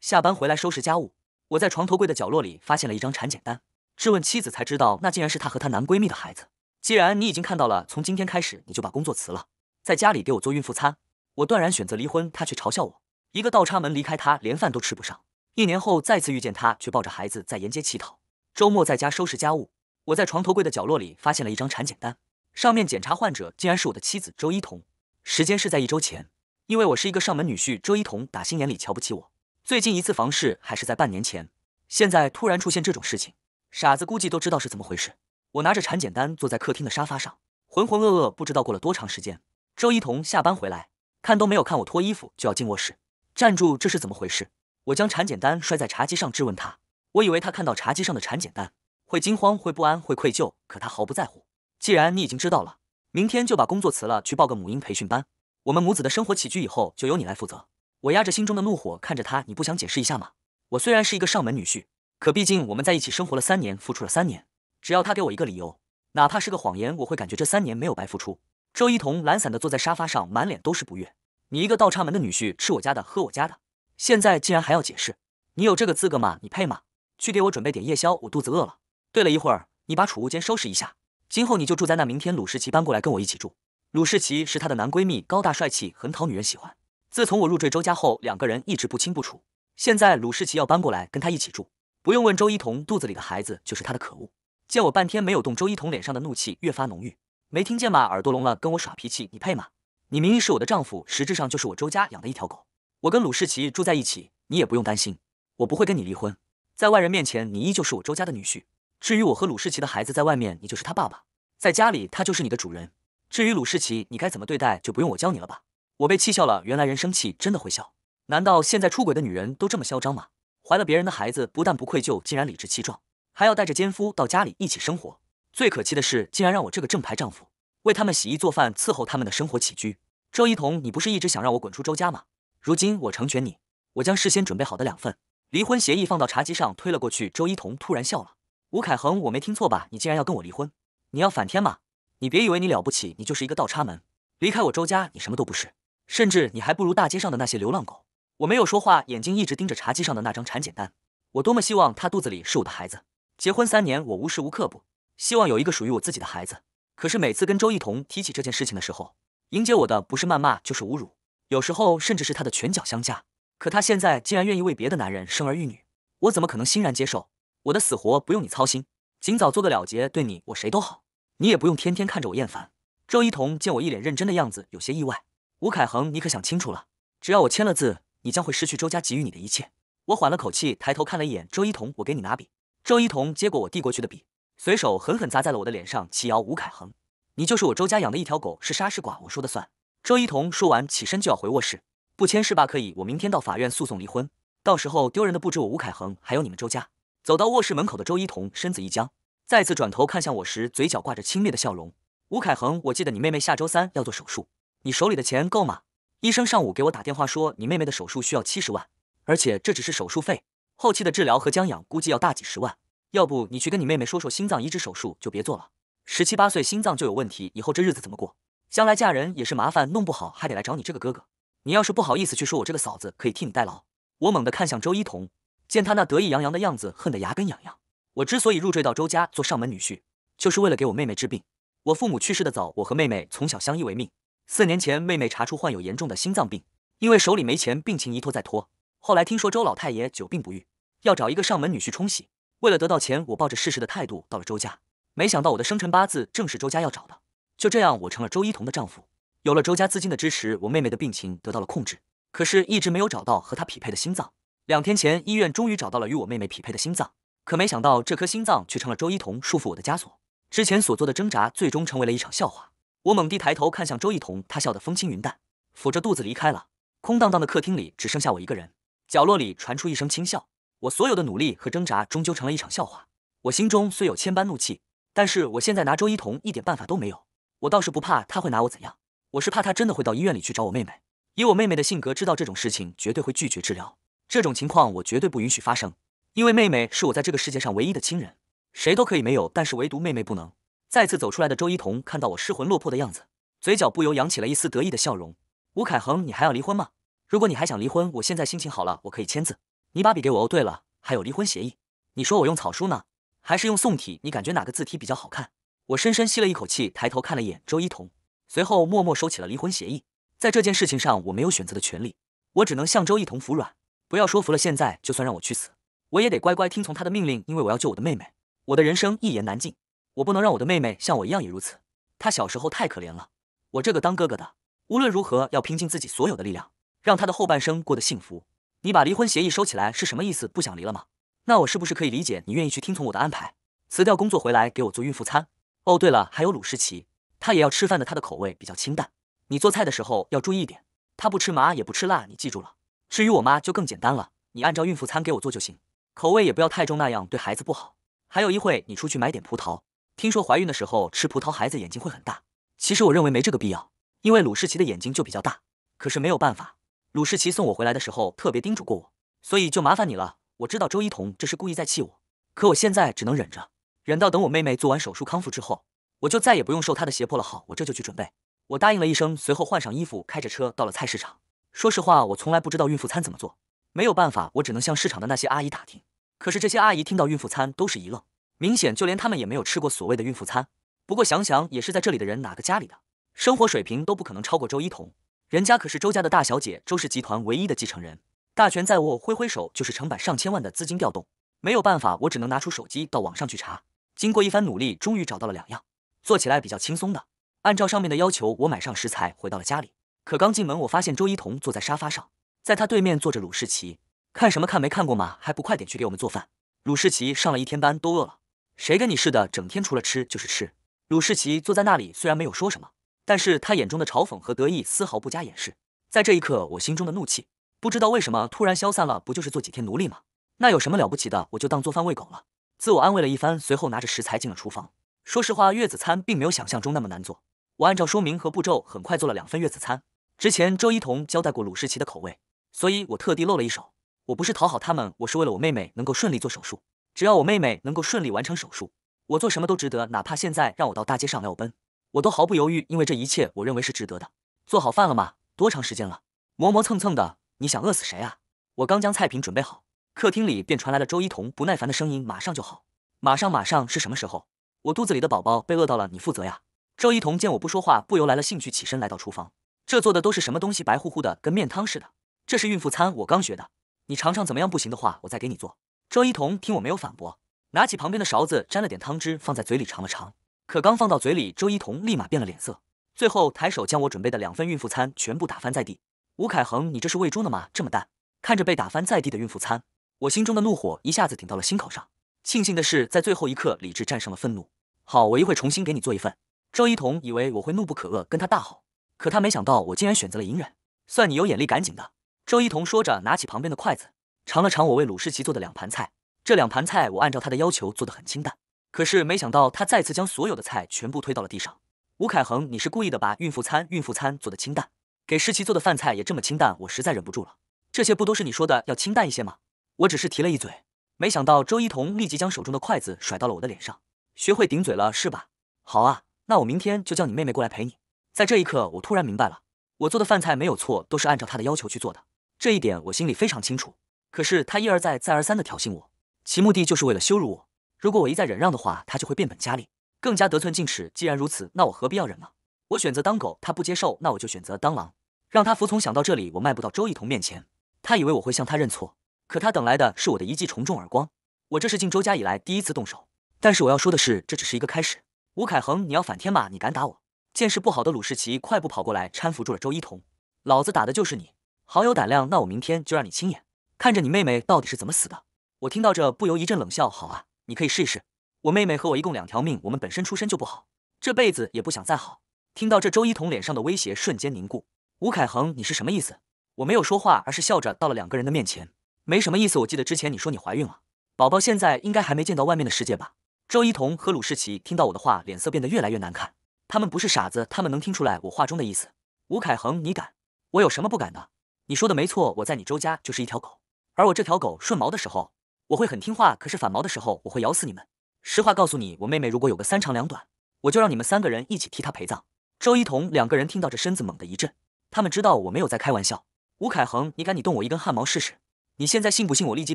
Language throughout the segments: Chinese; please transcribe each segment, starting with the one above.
下班回来收拾家务，我在床头柜的角落里发现了一张产检单，质问妻子才知道，那竟然是她和她男闺蜜的孩子。既然你已经看到了，从今天开始你就把工作辞了，在家里给我做孕妇餐。我断然选择离婚，他却嘲笑我，一个倒插门离开他，连饭都吃不上。一年后再次遇见他，却抱着孩子在沿街乞讨。周末在家收拾家务，我在床头柜的角落里发现了一张产检单，上面检查患者竟然是我的妻子周一彤，时间是在一周前。因为我是一个上门女婿，周一彤打心眼里瞧不起我。最近一次房事还是在半年前，现在突然出现这种事情，傻子估计都知道是怎么回事。我拿着产检单坐在客厅的沙发上，浑浑噩噩，不知道过了多长时间。周一彤下班回来，看都没有看我，脱衣服就要进卧室。站住！这是怎么回事？我将产检单摔在茶几上，质问他。我以为他看到茶几上的产检单会惊慌、会不安、会愧疚，可他毫不在乎。既然你已经知道了，明天就把工作辞了，去报个母婴培训班。我们母子的生活起居以后就由你来负责。我压着心中的怒火看着他，你不想解释一下吗？我虽然是一个上门女婿，可毕竟我们在一起生活了三年，付出了三年，只要他给我一个理由，哪怕是个谎言，我会感觉这三年没有白付出。周一彤懒散地坐在沙发上，满脸都是不悦。你一个倒插门的女婿，吃我家的，喝我家的，现在竟然还要解释，你有这个资格吗？你配吗？去给我准备点夜宵，我肚子饿了。对了，一会儿你把储物间收拾一下，今后你就住在那。明天鲁世奇搬过来跟我一起住。鲁世奇是她的男闺蜜，高大帅气，很讨女人喜欢。自从我入赘周家后，两个人一直不清不楚。现在鲁世奇要搬过来跟他一起住，不用问，周一彤肚子里的孩子就是他的可恶。见我半天没有动，周一彤脸上的怒气越发浓郁。没听见吗？耳朵聋了，跟我耍脾气，你配吗？你明明是我的丈夫，实质上就是我周家养的一条狗。我跟鲁世奇住在一起，你也不用担心，我不会跟你离婚。在外人面前，你依旧是我周家的女婿。至于我和鲁世奇的孩子在外面，你就是他爸爸；在家里，他就是你的主人。至于鲁世奇，你该怎么对待，就不用我教你了吧。我被气笑了，原来人生气真的会笑。难道现在出轨的女人都这么嚣张吗？怀了别人的孩子，不但不愧疚，竟然理直气壮，还要带着奸夫到家里一起生活。最可气的是，竟然让我这个正牌丈夫为他们洗衣做饭，伺候他们的生活起居。周一彤，你不是一直想让我滚出周家吗？如今我成全你，我将事先准备好的两份离婚协议放到茶几上推了过去。周一彤突然笑了，吴凯恒，我没听错吧？你竟然要跟我离婚？你要反天吗？你别以为你了不起，你就是一个倒插门，离开我周家，你什么都不是。甚至你还不如大街上的那些流浪狗。我没有说话，眼睛一直盯着茶几上的那张产检单。我多么希望她肚子里是我的孩子。结婚三年，我无时无刻不希望有一个属于我自己的孩子。可是每次跟周一彤提起这件事情的时候，迎接我的不是谩骂，就是侮辱，有时候甚至是他的拳脚相加。可他现在竟然愿意为别的男人生儿育女，我怎么可能欣然接受？我的死活不用你操心，尽早做个了结，对你我谁都好，你也不用天天看着我厌烦。周一彤见我一脸认真的样子，有些意外。吴凯恒，你可想清楚了？只要我签了字，你将会失去周家给予你的一切。我缓了口气，抬头看了一眼周一彤，我给你拿笔。周一彤接过我递过去的笔，随手狠狠砸在了我的脸上。齐摇吴凯恒，你就是我周家养的一条狗，是杀是剐，我说的算。周一彤说完，起身就要回卧室。不签是吧？可以，我明天到法院诉讼离婚，到时候丢人的不止我吴凯恒，还有你们周家。走到卧室门口的周一彤身子一僵，再次转头看向我时，嘴角挂着轻蔑的笑容。吴凯恒，我记得你妹妹下周三要做手术。你手里的钱够吗？医生上午给我打电话说，你妹妹的手术需要七十万，而且这只是手术费，后期的治疗和将养估计要大几十万。要不你去跟你妹妹说说，心脏移植手术就别做了。十七八岁心脏就有问题，以后这日子怎么过？将来嫁人也是麻烦，弄不好还得来找你这个哥哥。你要是不好意思去说，我这个嫂子可以替你代劳。我猛地看向周一彤，见他那得意洋洋的样子，恨得牙根痒痒。我之所以入赘到周家做上门女婿，就是为了给我妹妹治病。我父母去世的早，我和妹妹从小相依为命。四年前，妹妹查出患有严重的心脏病，因为手里没钱，病情一拖再拖。后来听说周老太爷久病不愈，要找一个上门女婿冲喜。为了得到钱，我抱着试试的态度到了周家。没想到我的生辰八字正是周家要找的，就这样我成了周一彤的丈夫。有了周家资金的支持，我妹妹的病情得到了控制。可是，一直没有找到和她匹配的心脏。两天前，医院终于找到了与我妹妹匹配的心脏，可没想到这颗心脏却成了周一彤束缚我的枷锁。之前所做的挣扎，最终成为了一场笑话。我猛地抬头看向周一彤，他笑得风轻云淡，抚着肚子离开了。空荡荡的客厅里只剩下我一个人，角落里传出一声轻笑。我所有的努力和挣扎，终究成了一场笑话。我心中虽有千般怒气，但是我现在拿周一彤一点办法都没有。我倒是不怕他会拿我怎样，我是怕他真的会到医院里去找我妹妹。以我妹妹的性格，知道这种事情绝对会拒绝治疗。这种情况我绝对不允许发生，因为妹妹是我在这个世界上唯一的亲人，谁都可以没有，但是唯独妹妹不能。再次走出来的周一彤看到我失魂落魄的样子，嘴角不由扬起了一丝得意的笑容。吴凯恒，你还要离婚吗？如果你还想离婚，我现在心情好了，我可以签字。你把笔给我哦。对了，还有离婚协议。你说我用草书呢，还是用宋体？你感觉哪个字体比较好看？我深深吸了一口气，抬头看了一眼周一彤，随后默默收起了离婚协议。在这件事情上，我没有选择的权利，我只能向周一彤服软。不要说服了，现在就算让我去死，我也得乖乖听从他的命令，因为我要救我的妹妹。我的人生一言难尽。我不能让我的妹妹像我一样也如此。她小时候太可怜了，我这个当哥哥的无论如何要拼尽自己所有的力量，让她的后半生过得幸福。你把离婚协议收起来是什么意思？不想离了吗？那我是不是可以理解你愿意去听从我的安排，辞掉工作回来给我做孕妇餐？哦，对了，还有鲁诗琪，她也要吃饭的。她的口味比较清淡，你做菜的时候要注意一点，她不吃麻也不吃辣，你记住了。至于我妈就更简单了，你按照孕妇餐给我做就行，口味也不要太重，那样对孩子不好。还有一会你出去买点葡萄。听说怀孕的时候吃葡萄，孩子眼睛会很大。其实我认为没这个必要，因为鲁世奇的眼睛就比较大。可是没有办法，鲁世奇送我回来的时候特别叮嘱过我，所以就麻烦你了。我知道周一彤这是故意在气我，可我现在只能忍着，忍到等我妹妹做完手术康复之后，我就再也不用受她的胁迫了。好，我这就去准备。我答应了一声，随后换上衣服，开着车到了菜市场。说实话，我从来不知道孕妇餐怎么做，没有办法，我只能向市场的那些阿姨打听。可是这些阿姨听到孕妇餐都是一愣。明显，就连他们也没有吃过所谓的孕妇餐。不过想想，也是在这里的人，哪个家里的生活水平都不可能超过周一彤。人家可是周家的大小姐，周氏集团唯一的继承人，大权在握，挥挥手就是成百上千万的资金调动。没有办法，我只能拿出手机到网上去查。经过一番努力，终于找到了两样，做起来比较轻松的。按照上面的要求，我买上食材回到了家里。可刚进门，我发现周一彤坐在沙发上，在他对面坐着鲁世奇。看什么看？没看过吗？还不快点去给我们做饭？鲁世奇上了一天班，都饿了。谁跟你似的，整天除了吃就是吃？鲁世奇坐在那里，虽然没有说什么，但是他眼中的嘲讽和得意丝毫不加掩饰。在这一刻，我心中的怒气不知道为什么突然消散了。不就是做几天奴隶吗？那有什么了不起的？我就当做饭喂狗了。自我安慰了一番，随后拿着食材进了厨房。说实话，月子餐并没有想象中那么难做。我按照说明和步骤，很快做了两份月子餐。之前周一彤交代过鲁世奇的口味，所以我特地露了一手。我不是讨好他们，我是为了我妹妹能够顺利做手术。只要我妹妹能够顺利完成手术，我做什么都值得。哪怕现在让我到大街上我奔，我都毫不犹豫，因为这一切我认为是值得的。做好饭了吗？多长时间了？磨磨蹭蹭的，你想饿死谁啊？我刚将菜品准备好，客厅里便传来了周一彤不耐烦的声音：“马上就好，马上，马上是什么时候？我肚子里的宝宝被饿到了，你负责呀。”周一彤见我不说话，不由来了兴趣，起身来到厨房。这做的都是什么东西？白乎乎的，跟面汤似的。这是孕妇餐，我刚学的，你尝尝怎么样？不行的话，我再给你做。周一彤听我没有反驳，拿起旁边的勺子沾了点汤汁放在嘴里尝了尝，可刚放到嘴里，周一彤立马变了脸色，最后抬手将我准备的两份孕妇餐全部打翻在地。吴凯恒，你这是喂猪呢吗？这么淡！看着被打翻在地的孕妇餐，我心中的怒火一下子顶到了心口上。庆幸的是，在最后一刻，理智战胜了愤怒。好，我一会重新给你做一份。周一彤以为我会怒不可遏，跟他大吼，可他没想到我竟然选择了隐忍。算你有眼力，赶紧的。周一彤说着，拿起旁边的筷子。尝了尝我为鲁世奇做的两盘菜，这两盘菜我按照他的要求做的很清淡，可是没想到他再次将所有的菜全部推到了地上。吴凯恒，你是故意的吧？孕妇餐，孕妇餐做的清淡，给世奇做的饭菜也这么清淡，我实在忍不住了。这些不都是你说的要清淡一些吗？我只是提了一嘴，没想到周一彤立即将手中的筷子甩到了我的脸上。学会顶嘴了是吧？好啊，那我明天就叫你妹妹过来陪你。在这一刻，我突然明白了，我做的饭菜没有错，都是按照他的要求去做的，这一点我心里非常清楚。可是他一而再、再而三的挑衅我，其目的就是为了羞辱我。如果我一再忍让的话，他就会变本加厉，更加得寸进尺。既然如此，那我何必要忍呢？我选择当狗，他不接受，那我就选择当狼，让他服从。想到这里，我迈步到周一彤面前。他以为我会向他认错，可他等来的是我的一记重重耳光。我这是进周家以来第一次动手。但是我要说的是，这只是一个开始。吴凯恒，你要反天吗？你敢打我？见识不好的鲁世奇快步跑过来，搀扶住了周一彤。老子打的就是你，好有胆量。那我明天就让你亲眼。看着你妹妹到底是怎么死的，我听到这不由一阵冷笑。好啊，你可以试一试。我妹妹和我一共两条命，我们本身出身就不好，这辈子也不想再好。听到这，周一彤脸上的威胁瞬间凝固。吴凯恒，你是什么意思？我没有说话，而是笑着到了两个人的面前。没什么意思。我记得之前你说你怀孕了，宝宝现在应该还没见到外面的世界吧？周一彤和鲁世奇听到我的话，脸色变得越来越难看。他们不是傻子，他们能听出来我话中的意思。吴凯恒，你敢？我有什么不敢的？你说的没错，我在你周家就是一条狗。而我这条狗顺毛的时候，我会很听话；可是反毛的时候，我会咬死你们。实话告诉你，我妹妹如果有个三长两短，我就让你们三个人一起替她陪葬。周一彤两个人听到这，身子猛地一震。他们知道我没有在开玩笑。吴凯恒，你敢你动我一根汗毛试试？你现在信不信我立即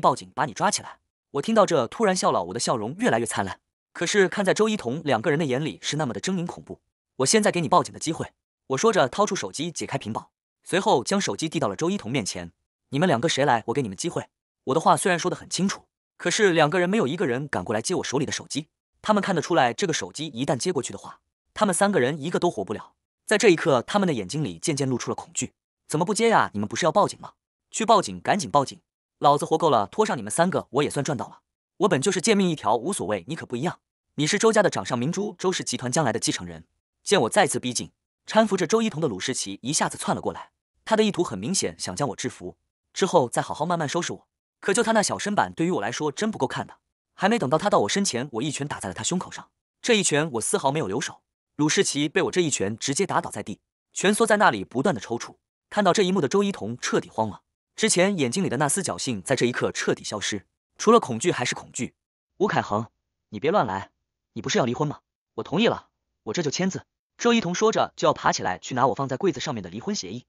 报警把你抓起来？我听到这，突然笑了，我的笑容越来越灿烂。可是看在周一彤两个人的眼里，是那么的狰狞恐怖。我现在给你报警的机会。我说着，掏出手机，解开屏保，随后将手机递到了周一彤面前。你们两个谁来？我给你们机会。我的话虽然说得很清楚，可是两个人没有一个人敢过来接我手里的手机。他们看得出来，这个手机一旦接过去的话，他们三个人一个都活不了。在这一刻，他们的眼睛里渐渐露出了恐惧。怎么不接呀？你们不是要报警吗？去报警，赶紧报警！老子活够了，拖上你们三个，我也算赚到了。我本就是贱命一条，无所谓。你可不一样，你是周家的掌上明珠，周氏集团将来的继承人。见我再次逼近，搀扶着周一彤的鲁世奇一下子窜了过来，他的意图很明显，想将我制服。之后再好好慢慢收拾我，可就他那小身板，对于我来说真不够看的。还没等到他到我身前，我一拳打在了他胸口上。这一拳我丝毫没有留手，鲁世奇被我这一拳直接打倒在地，蜷缩在那里不断的抽搐。看到这一幕的周一彤彻底慌了，之前眼睛里的那丝侥幸在这一刻彻底消失，除了恐惧还是恐惧。吴凯恒，你别乱来，你不是要离婚吗？我同意了，我这就签字。周一彤说着就要爬起来去拿我放在柜子上面的离婚协议。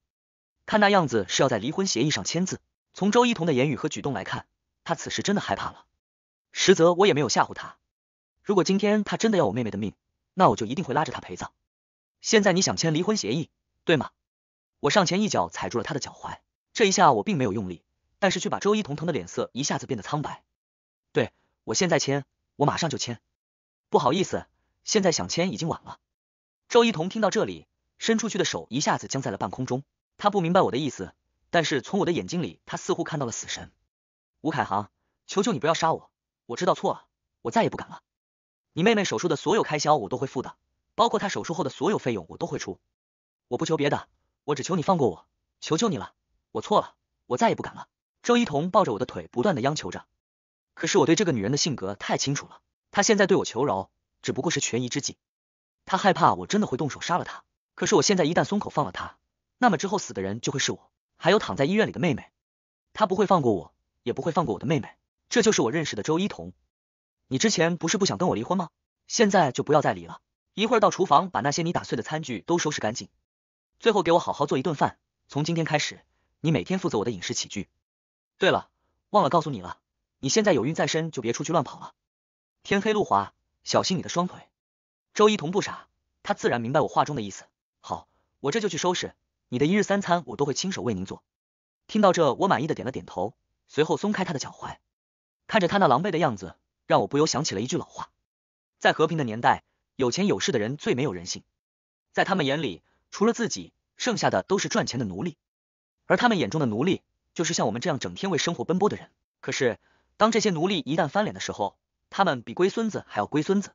看那样子是要在离婚协议上签字。从周一彤的言语和举动来看，他此时真的害怕了。实则我也没有吓唬他。如果今天他真的要我妹妹的命，那我就一定会拉着他陪葬。现在你想签离婚协议，对吗？我上前一脚踩住了他的脚踝，这一下我并没有用力，但是却把周一彤疼的脸色一下子变得苍白。对，我现在签，我马上就签。不好意思，现在想签已经晚了。周一彤听到这里，伸出去的手一下子僵在了半空中。他不明白我的意思，但是从我的眼睛里，他似乎看到了死神。吴凯航，求求你不要杀我！我知道错了，我再也不敢了。你妹妹手术的所有开销我都会付的，包括她手术后的所有费用我都会出。我不求别的，我只求你放过我，求求你了！我错了，我再也不敢了。周一彤抱着我的腿，不断的央求着。可是我对这个女人的性格太清楚了，她现在对我求饶，只不过是权宜之计。她害怕我真的会动手杀了她，可是我现在一旦松口放了她。那么之后死的人就会是我，还有躺在医院里的妹妹，他不会放过我，也不会放过我的妹妹。这就是我认识的周一彤。你之前不是不想跟我离婚吗？现在就不要再离了。一会儿到厨房把那些你打碎的餐具都收拾干净，最后给我好好做一顿饭。从今天开始，你每天负责我的饮食起居。对了，忘了告诉你了，你现在有孕在身，就别出去乱跑了。天黑路滑，小心你的双腿。周一彤不傻，他自然明白我话中的意思。好，我这就去收拾。你的一日三餐我都会亲手为您做。听到这，我满意的点了点头，随后松开他的脚踝，看着他那狼狈的样子，让我不由想起了一句老话：在和平的年代，有钱有势的人最没有人性，在他们眼里，除了自己，剩下的都是赚钱的奴隶，而他们眼中的奴隶，就是像我们这样整天为生活奔波的人。可是，当这些奴隶一旦翻脸的时候，他们比龟孙子还要龟孙子，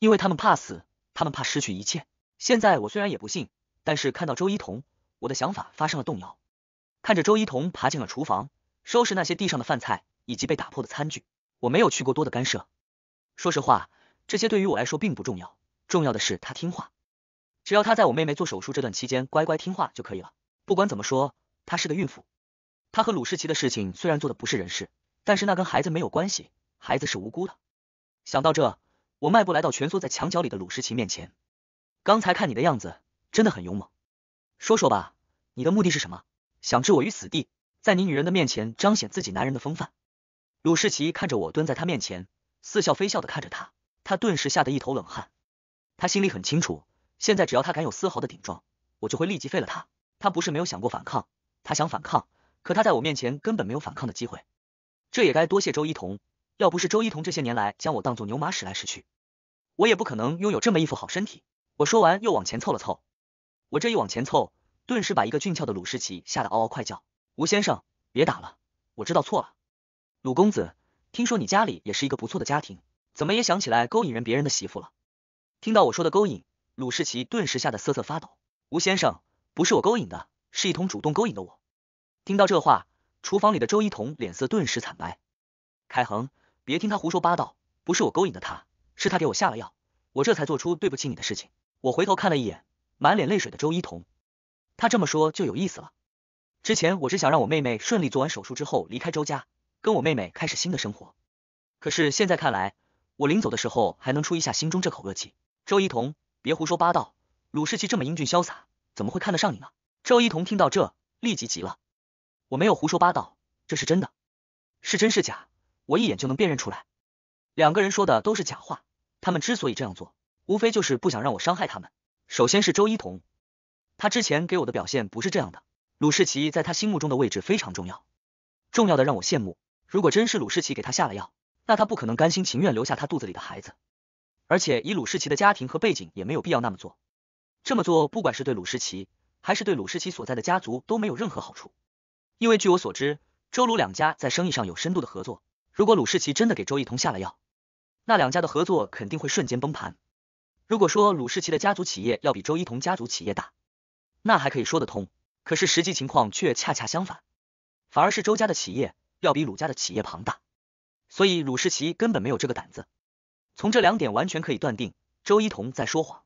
因为他们怕死，他们怕失去一切。现在我虽然也不信，但是看到周一彤。我的想法发生了动摇，看着周一彤爬进了厨房，收拾那些地上的饭菜以及被打破的餐具，我没有去过多的干涉。说实话，这些对于我来说并不重要，重要的是她听话，只要她在我妹妹做手术这段期间乖乖听话就可以了。不管怎么说，她是个孕妇，她和鲁世奇的事情虽然做的不是人事，但是那跟孩子没有关系，孩子是无辜的。想到这，我迈步来到蜷缩在墙角里的鲁世奇面前，刚才看你的样子，真的很勇猛。说说吧，你的目的是什么？想置我于死地，在你女人的面前彰显自己男人的风范。鲁世奇看着我蹲在他面前，似笑非笑的看着他，他顿时吓得一头冷汗。他心里很清楚，现在只要他敢有丝毫的顶撞，我就会立即废了他。他不是没有想过反抗，他想反抗，可他在我面前根本没有反抗的机会。这也该多谢周一彤，要不是周一彤这些年来将我当做牛马使来使去，我也不可能拥有这么一副好身体。我说完又往前凑了凑。我这一往前凑，顿时把一个俊俏的鲁士奇吓得嗷嗷快叫。吴先生，别打了，我知道错了。鲁公子，听说你家里也是一个不错的家庭，怎么也想起来勾引人别人的媳妇了？听到我说的勾引，鲁士奇顿时吓得瑟瑟发抖。吴先生，不是我勾引的，是一同主动勾引的我。听到这话，厨房里的周一彤脸色顿时惨白。凯恒，别听他胡说八道，不是我勾引的，他是他给我下了药，我这才做出对不起你的事情。我回头看了一眼。满脸泪水的周一彤，他这么说就有意思了。之前我只想让我妹妹顺利做完手术之后离开周家，跟我妹妹开始新的生活。可是现在看来，我临走的时候还能出一下心中这口恶气。周一彤，别胡说八道，鲁世奇这么英俊潇洒，怎么会看得上你呢？周一彤听到这，立即急了，我没有胡说八道，这是真的，是真是假，我一眼就能辨认出来。两个人说的都是假话，他们之所以这样做，无非就是不想让我伤害他们。首先是周一彤，他之前给我的表现不是这样的。鲁世奇在他心目中的位置非常重要，重要的让我羡慕。如果真是鲁世奇给他下了药，那他不可能甘心情愿留下他肚子里的孩子。而且以鲁世奇的家庭和背景，也没有必要那么做。这么做不管是对鲁世奇，还是对鲁世奇所在的家族都没有任何好处。因为据我所知，周鲁两家在生意上有深度的合作。如果鲁世奇真的给周一彤下了药，那两家的合作肯定会瞬间崩盘。如果说鲁士奇的家族企业要比周一同家族企业大，那还可以说得通。可是实际情况却恰恰相反，反而是周家的企业要比鲁家的企业庞大。所以鲁士奇根本没有这个胆子。从这两点完全可以断定周一同在说谎。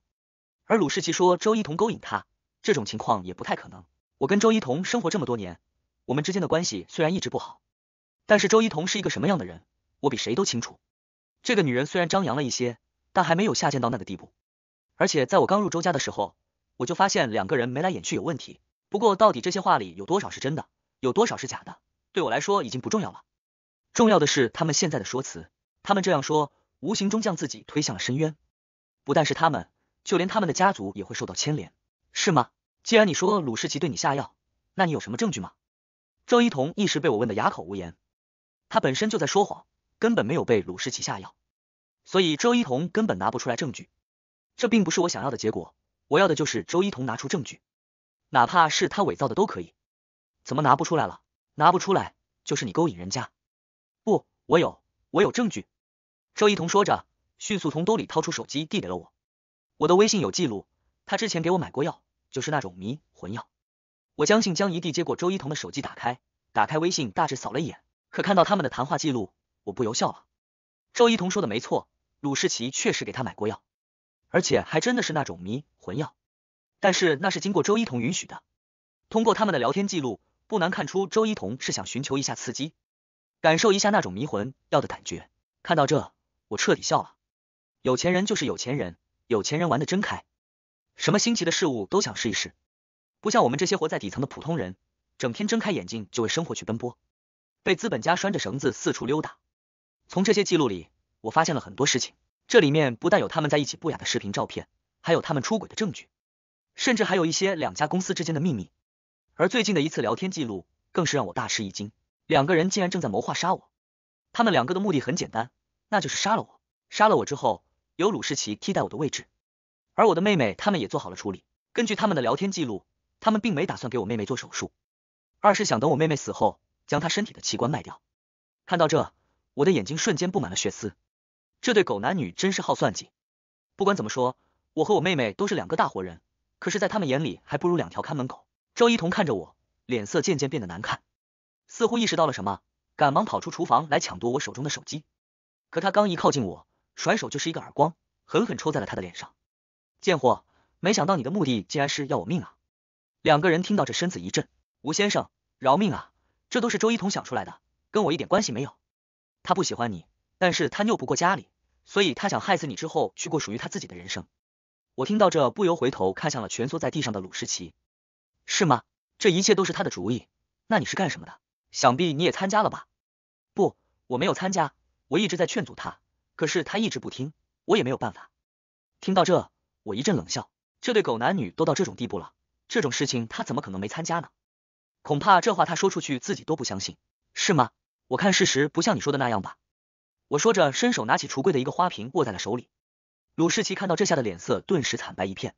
而鲁士奇说周一同勾引他，这种情况也不太可能。我跟周一同生活这么多年，我们之间的关系虽然一直不好，但是周一同是一个什么样的人，我比谁都清楚。这个女人虽然张扬了一些。但还没有下贱到那个地步，而且在我刚入周家的时候，我就发现两个人眉来眼去有问题。不过到底这些话里有多少是真的，有多少是假的，对我来说已经不重要了。重要的是他们现在的说辞，他们这样说，无形中将自己推向了深渊。不但是他们，就连他们的家族也会受到牵连，是吗？既然你说鲁世奇对你下药，那你有什么证据吗？周一彤一时被我问得哑口无言，他本身就在说谎，根本没有被鲁世奇下药。所以周一彤根本拿不出来证据，这并不是我想要的结果。我要的就是周一彤拿出证据，哪怕是他伪造的都可以。怎么拿不出来了？拿不出来就是你勾引人家。不，我有，我有证据。周一彤说着，迅速从兜里掏出手机递给了我。我的微信有记录，他之前给我买过药，就是那种迷魂药。我将信将疑地接过周一彤的手机，打开，打开微信，大致扫了一眼，可看到他们的谈话记录，我不由笑了。周一彤说的没错。鲁世奇确实给他买过药，而且还真的是那种迷魂药，但是那是经过周一彤允许的。通过他们的聊天记录，不难看出周一彤是想寻求一下刺激，感受一下那种迷魂药的感觉。看到这，我彻底笑了。有钱人就是有钱人，有钱人玩的真开，什么新奇的事物都想试一试，不像我们这些活在底层的普通人，整天睁开眼睛就为生活去奔波，被资本家拴着绳子四处溜达。从这些记录里。我发现了很多事情，这里面不但有他们在一起不雅的视频照片，还有他们出轨的证据，甚至还有一些两家公司之间的秘密。而最近的一次聊天记录更是让我大吃一惊，两个人竟然正在谋划杀我。他们两个的目的很简单，那就是杀了我，杀了我之后，由鲁世奇替代我的位置。而我的妹妹，他们也做好了处理。根据他们的聊天记录，他们并没打算给我妹妹做手术，二是想等我妹妹死后，将她身体的器官卖掉。看到这，我的眼睛瞬间布满了血丝。这对狗男女真是好算计。不管怎么说，我和我妹妹都是两个大活人，可是，在他们眼里还不如两条看门狗。周一彤看着我，脸色渐渐变得难看，似乎意识到了什么，赶忙跑出厨房来抢夺我手中的手机。可他刚一靠近我，甩手就是一个耳光，狠狠抽在了他的脸上。贱货，没想到你的目的竟然是要我命啊！两个人听到这身子一震。吴先生，饶命啊！这都是周一彤想出来的，跟我一点关系没有。他不喜欢你。但是他拗不过家里，所以他想害死你之后去过属于他自己的人生。我听到这不由回头看向了蜷缩在地上的鲁诗奇，是吗？这一切都是他的主意？那你是干什么的？想必你也参加了吧？不，我没有参加，我一直在劝阻他，可是他一直不听，我也没有办法。听到这，我一阵冷笑，这对狗男女都到这种地步了，这种事情他怎么可能没参加呢？恐怕这话他说出去自己都不相信，是吗？我看事实不像你说的那样吧。我说着，伸手拿起橱柜的一个花瓶，握在了手里。鲁世奇看到这下的脸色顿时惨白一片。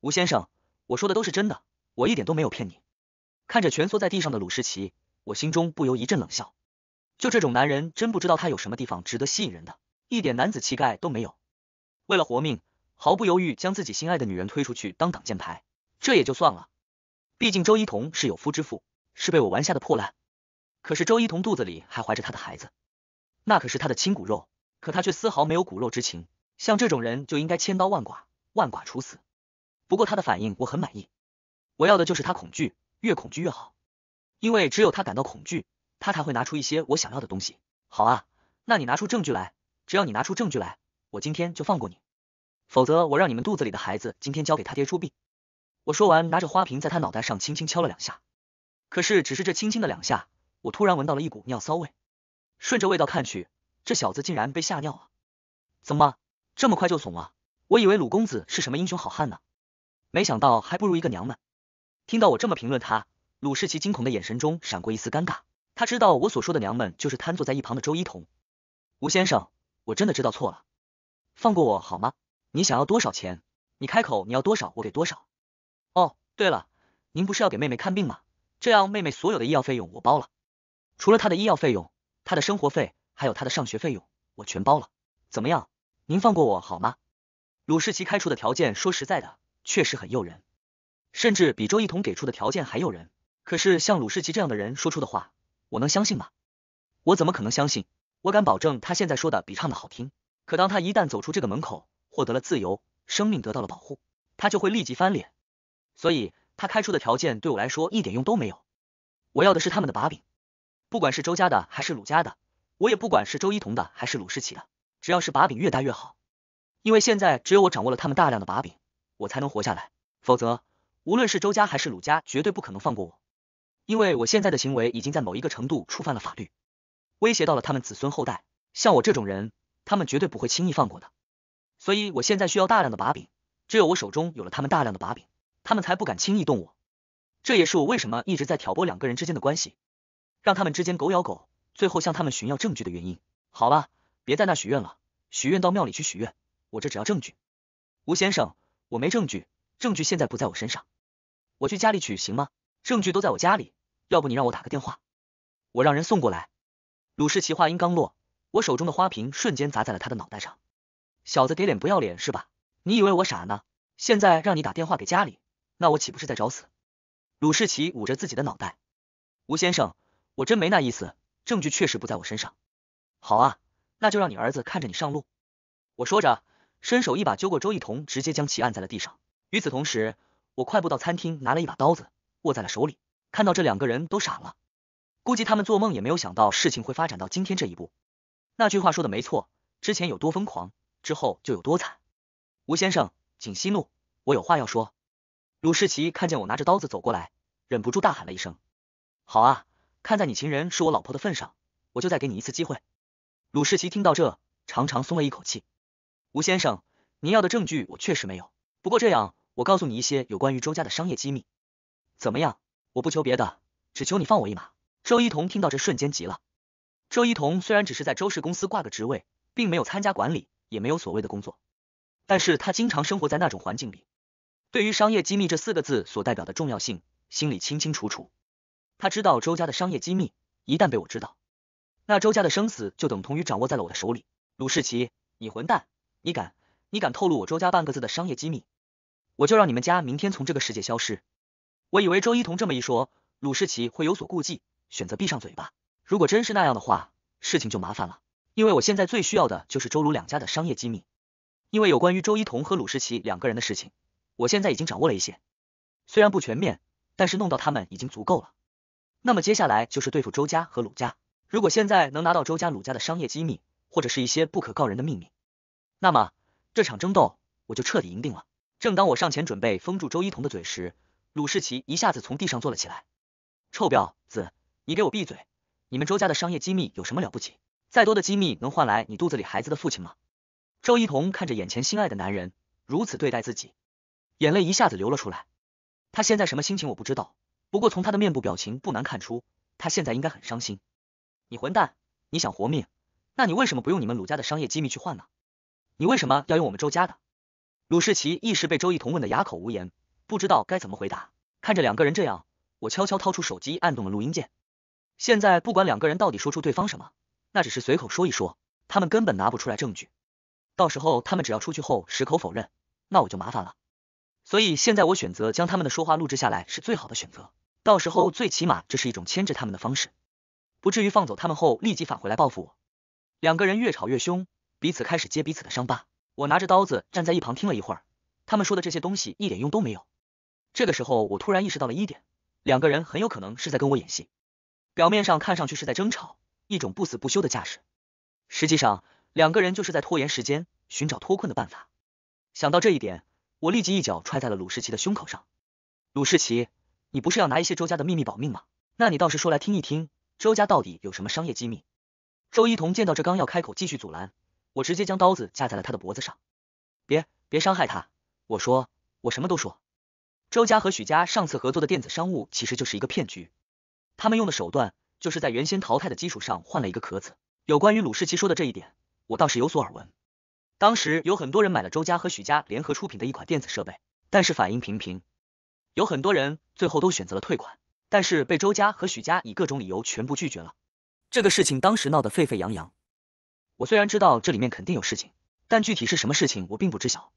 吴先生，我说的都是真的，我一点都没有骗你。看着蜷缩在地上的鲁世奇，我心中不由一阵冷笑。就这种男人，真不知道他有什么地方值得吸引人的，一点男子气概都没有。为了活命，毫不犹豫将自己心爱的女人推出去当挡箭牌，这也就算了。毕竟周一彤是有夫之妇，是被我玩下的破烂。可是周一彤肚子里还怀着他的孩子。那可是他的亲骨肉，可他却丝毫没有骨肉之情。像这种人就应该千刀万剐，万剐处死。不过他的反应我很满意，我要的就是他恐惧，越恐惧越好，因为只有他感到恐惧，他才会拿出一些我想要的东西。好啊，那你拿出证据来，只要你拿出证据来，我今天就放过你，否则我让你们肚子里的孩子今天交给他爹出殡。我说完，拿着花瓶在他脑袋上轻轻敲了两下，可是只是这轻轻的两下，我突然闻到了一股尿骚味。顺着味道看去，这小子竟然被吓尿了，怎么这么快就怂了？我以为鲁公子是什么英雄好汉呢，没想到还不如一个娘们。听到我这么评论他，鲁世奇惊恐的眼神中闪过一丝尴尬。他知道我所说的娘们就是瘫坐在一旁的周一彤。吴先生，我真的知道错了，放过我好吗？你想要多少钱？你开口你要多少，我给多少。哦，对了，您不是要给妹妹看病吗？这样妹妹所有的医药费用我包了，除了她的医药费用。他的生活费，还有他的上学费用，我全包了。怎么样？您放过我好吗？鲁世奇开出的条件，说实在的，确实很诱人，甚至比周一彤给出的条件还诱人。可是像鲁世奇这样的人说出的话，我能相信吗？我怎么可能相信？我敢保证他现在说的比唱的好听。可当他一旦走出这个门口，获得了自由，生命得到了保护，他就会立即翻脸。所以他开出的条件对我来说一点用都没有。我要的是他们的把柄。不管是周家的还是鲁家的，我也不管是周一彤的还是鲁世奇的，只要是把柄越大越好。因为现在只有我掌握了他们大量的把柄，我才能活下来。否则，无论是周家还是鲁家，绝对不可能放过我。因为我现在的行为已经在某一个程度触犯了法律，威胁到了他们子孙后代。像我这种人，他们绝对不会轻易放过的。所以我现在需要大量的把柄，只有我手中有了他们大量的把柄，他们才不敢轻易动我。这也是我为什么一直在挑拨两个人之间的关系。让他们之间狗咬狗，最后向他们寻要证据的原因。好了，别在那许愿了，许愿到庙里去许愿。我这只要证据。吴先生，我没证据，证据现在不在我身上，我去家里取行吗？证据都在我家里，要不你让我打个电话，我让人送过来。鲁士奇话音刚落，我手中的花瓶瞬间砸在了他的脑袋上。小子，给脸不要脸是吧？你以为我傻呢？现在让你打电话给家里，那我岂不是在找死？鲁士奇捂着自己的脑袋，吴先生。我真没那意思，证据确实不在我身上。好啊，那就让你儿子看着你上路。我说着，伸手一把揪过周一彤，直接将其按在了地上。与此同时，我快步到餐厅拿了一把刀子，握在了手里。看到这两个人都傻了，估计他们做梦也没有想到事情会发展到今天这一步。那句话说的没错，之前有多疯狂，之后就有多惨。吴先生，请息怒，我有话要说。鲁世奇看见我拿着刀子走过来，忍不住大喊了一声：“好啊！”看在你情人是我老婆的份上，我就再给你一次机会。鲁世奇听到这，长长松了一口气。吴先生，您要的证据我确实没有，不过这样，我告诉你一些有关于周家的商业机密，怎么样？我不求别的，只求你放我一马。周一彤听到这，瞬间急了。周一彤虽然只是在周氏公司挂个职位，并没有参加管理，也没有所谓的工作，但是他经常生活在那种环境里，对于商业机密这四个字所代表的重要性，心里清清楚楚。他知道周家的商业机密一旦被我知道，那周家的生死就等同于掌握在了我的手里。鲁世奇，你混蛋，你敢，你敢透露我周家半个字的商业机密，我就让你们家明天从这个世界消失。我以为周一彤这么一说，鲁世奇会有所顾忌，选择闭上嘴巴。如果真是那样的话，事情就麻烦了，因为我现在最需要的就是周鲁两家的商业机密。因为有关于周一彤和鲁世奇两个人的事情，我现在已经掌握了一些，虽然不全面，但是弄到他们已经足够了。那么接下来就是对付周家和鲁家。如果现在能拿到周家、鲁家的商业机密，或者是一些不可告人的秘密，那么这场争斗我就彻底赢定了。正当我上前准备封住周一彤的嘴时，鲁世奇一下子从地上坐了起来。臭婊子，你给我闭嘴！你们周家的商业机密有什么了不起？再多的机密能换来你肚子里孩子的父亲吗？周一彤看着眼前心爱的男人如此对待自己，眼泪一下子流了出来。他现在什么心情我不知道。不过从他的面部表情不难看出，他现在应该很伤心。你混蛋，你想活命，那你为什么不用你们鲁家的商业机密去换呢？你为什么要用我们周家的？鲁世奇一时被周亦彤问的哑口无言，不知道该怎么回答。看着两个人这样，我悄悄掏出手机，按动了录音键。现在不管两个人到底说出对方什么，那只是随口说一说，他们根本拿不出来证据。到时候他们只要出去后矢口否认，那我就麻烦了。所以现在我选择将他们的说话录制下来是最好的选择。到时候最起码这是一种牵制他们的方式，不至于放走他们后立即返回来报复我。两个人越吵越凶，彼此开始揭彼此的伤疤。我拿着刀子站在一旁听了一会儿，他们说的这些东西一点用都没有。这个时候，我突然意识到了一点，两个人很有可能是在跟我演戏，表面上看上去是在争吵，一种不死不休的架势，实际上两个人就是在拖延时间，寻找脱困的办法。想到这一点，我立即一脚踹在了鲁世奇的胸口上，鲁世奇。你不是要拿一些周家的秘密保命吗？那你倒是说来听一听，周家到底有什么商业机密？周一彤见到这，刚要开口继续阻拦，我直接将刀子架在了他的脖子上。别，别伤害他！我说，我什么都说。周家和许家上次合作的电子商务其实就是一个骗局，他们用的手段就是在原先淘汰的基础上换了一个壳子。有关于鲁世奇说的这一点，我倒是有所耳闻。当时有很多人买了周家和许家联合出品的一款电子设备，但是反应平平。有很多人最后都选择了退款，但是被周家和许家以各种理由全部拒绝了。这个事情当时闹得沸沸扬扬。我虽然知道这里面肯定有事情，但具体是什么事情我并不知晓。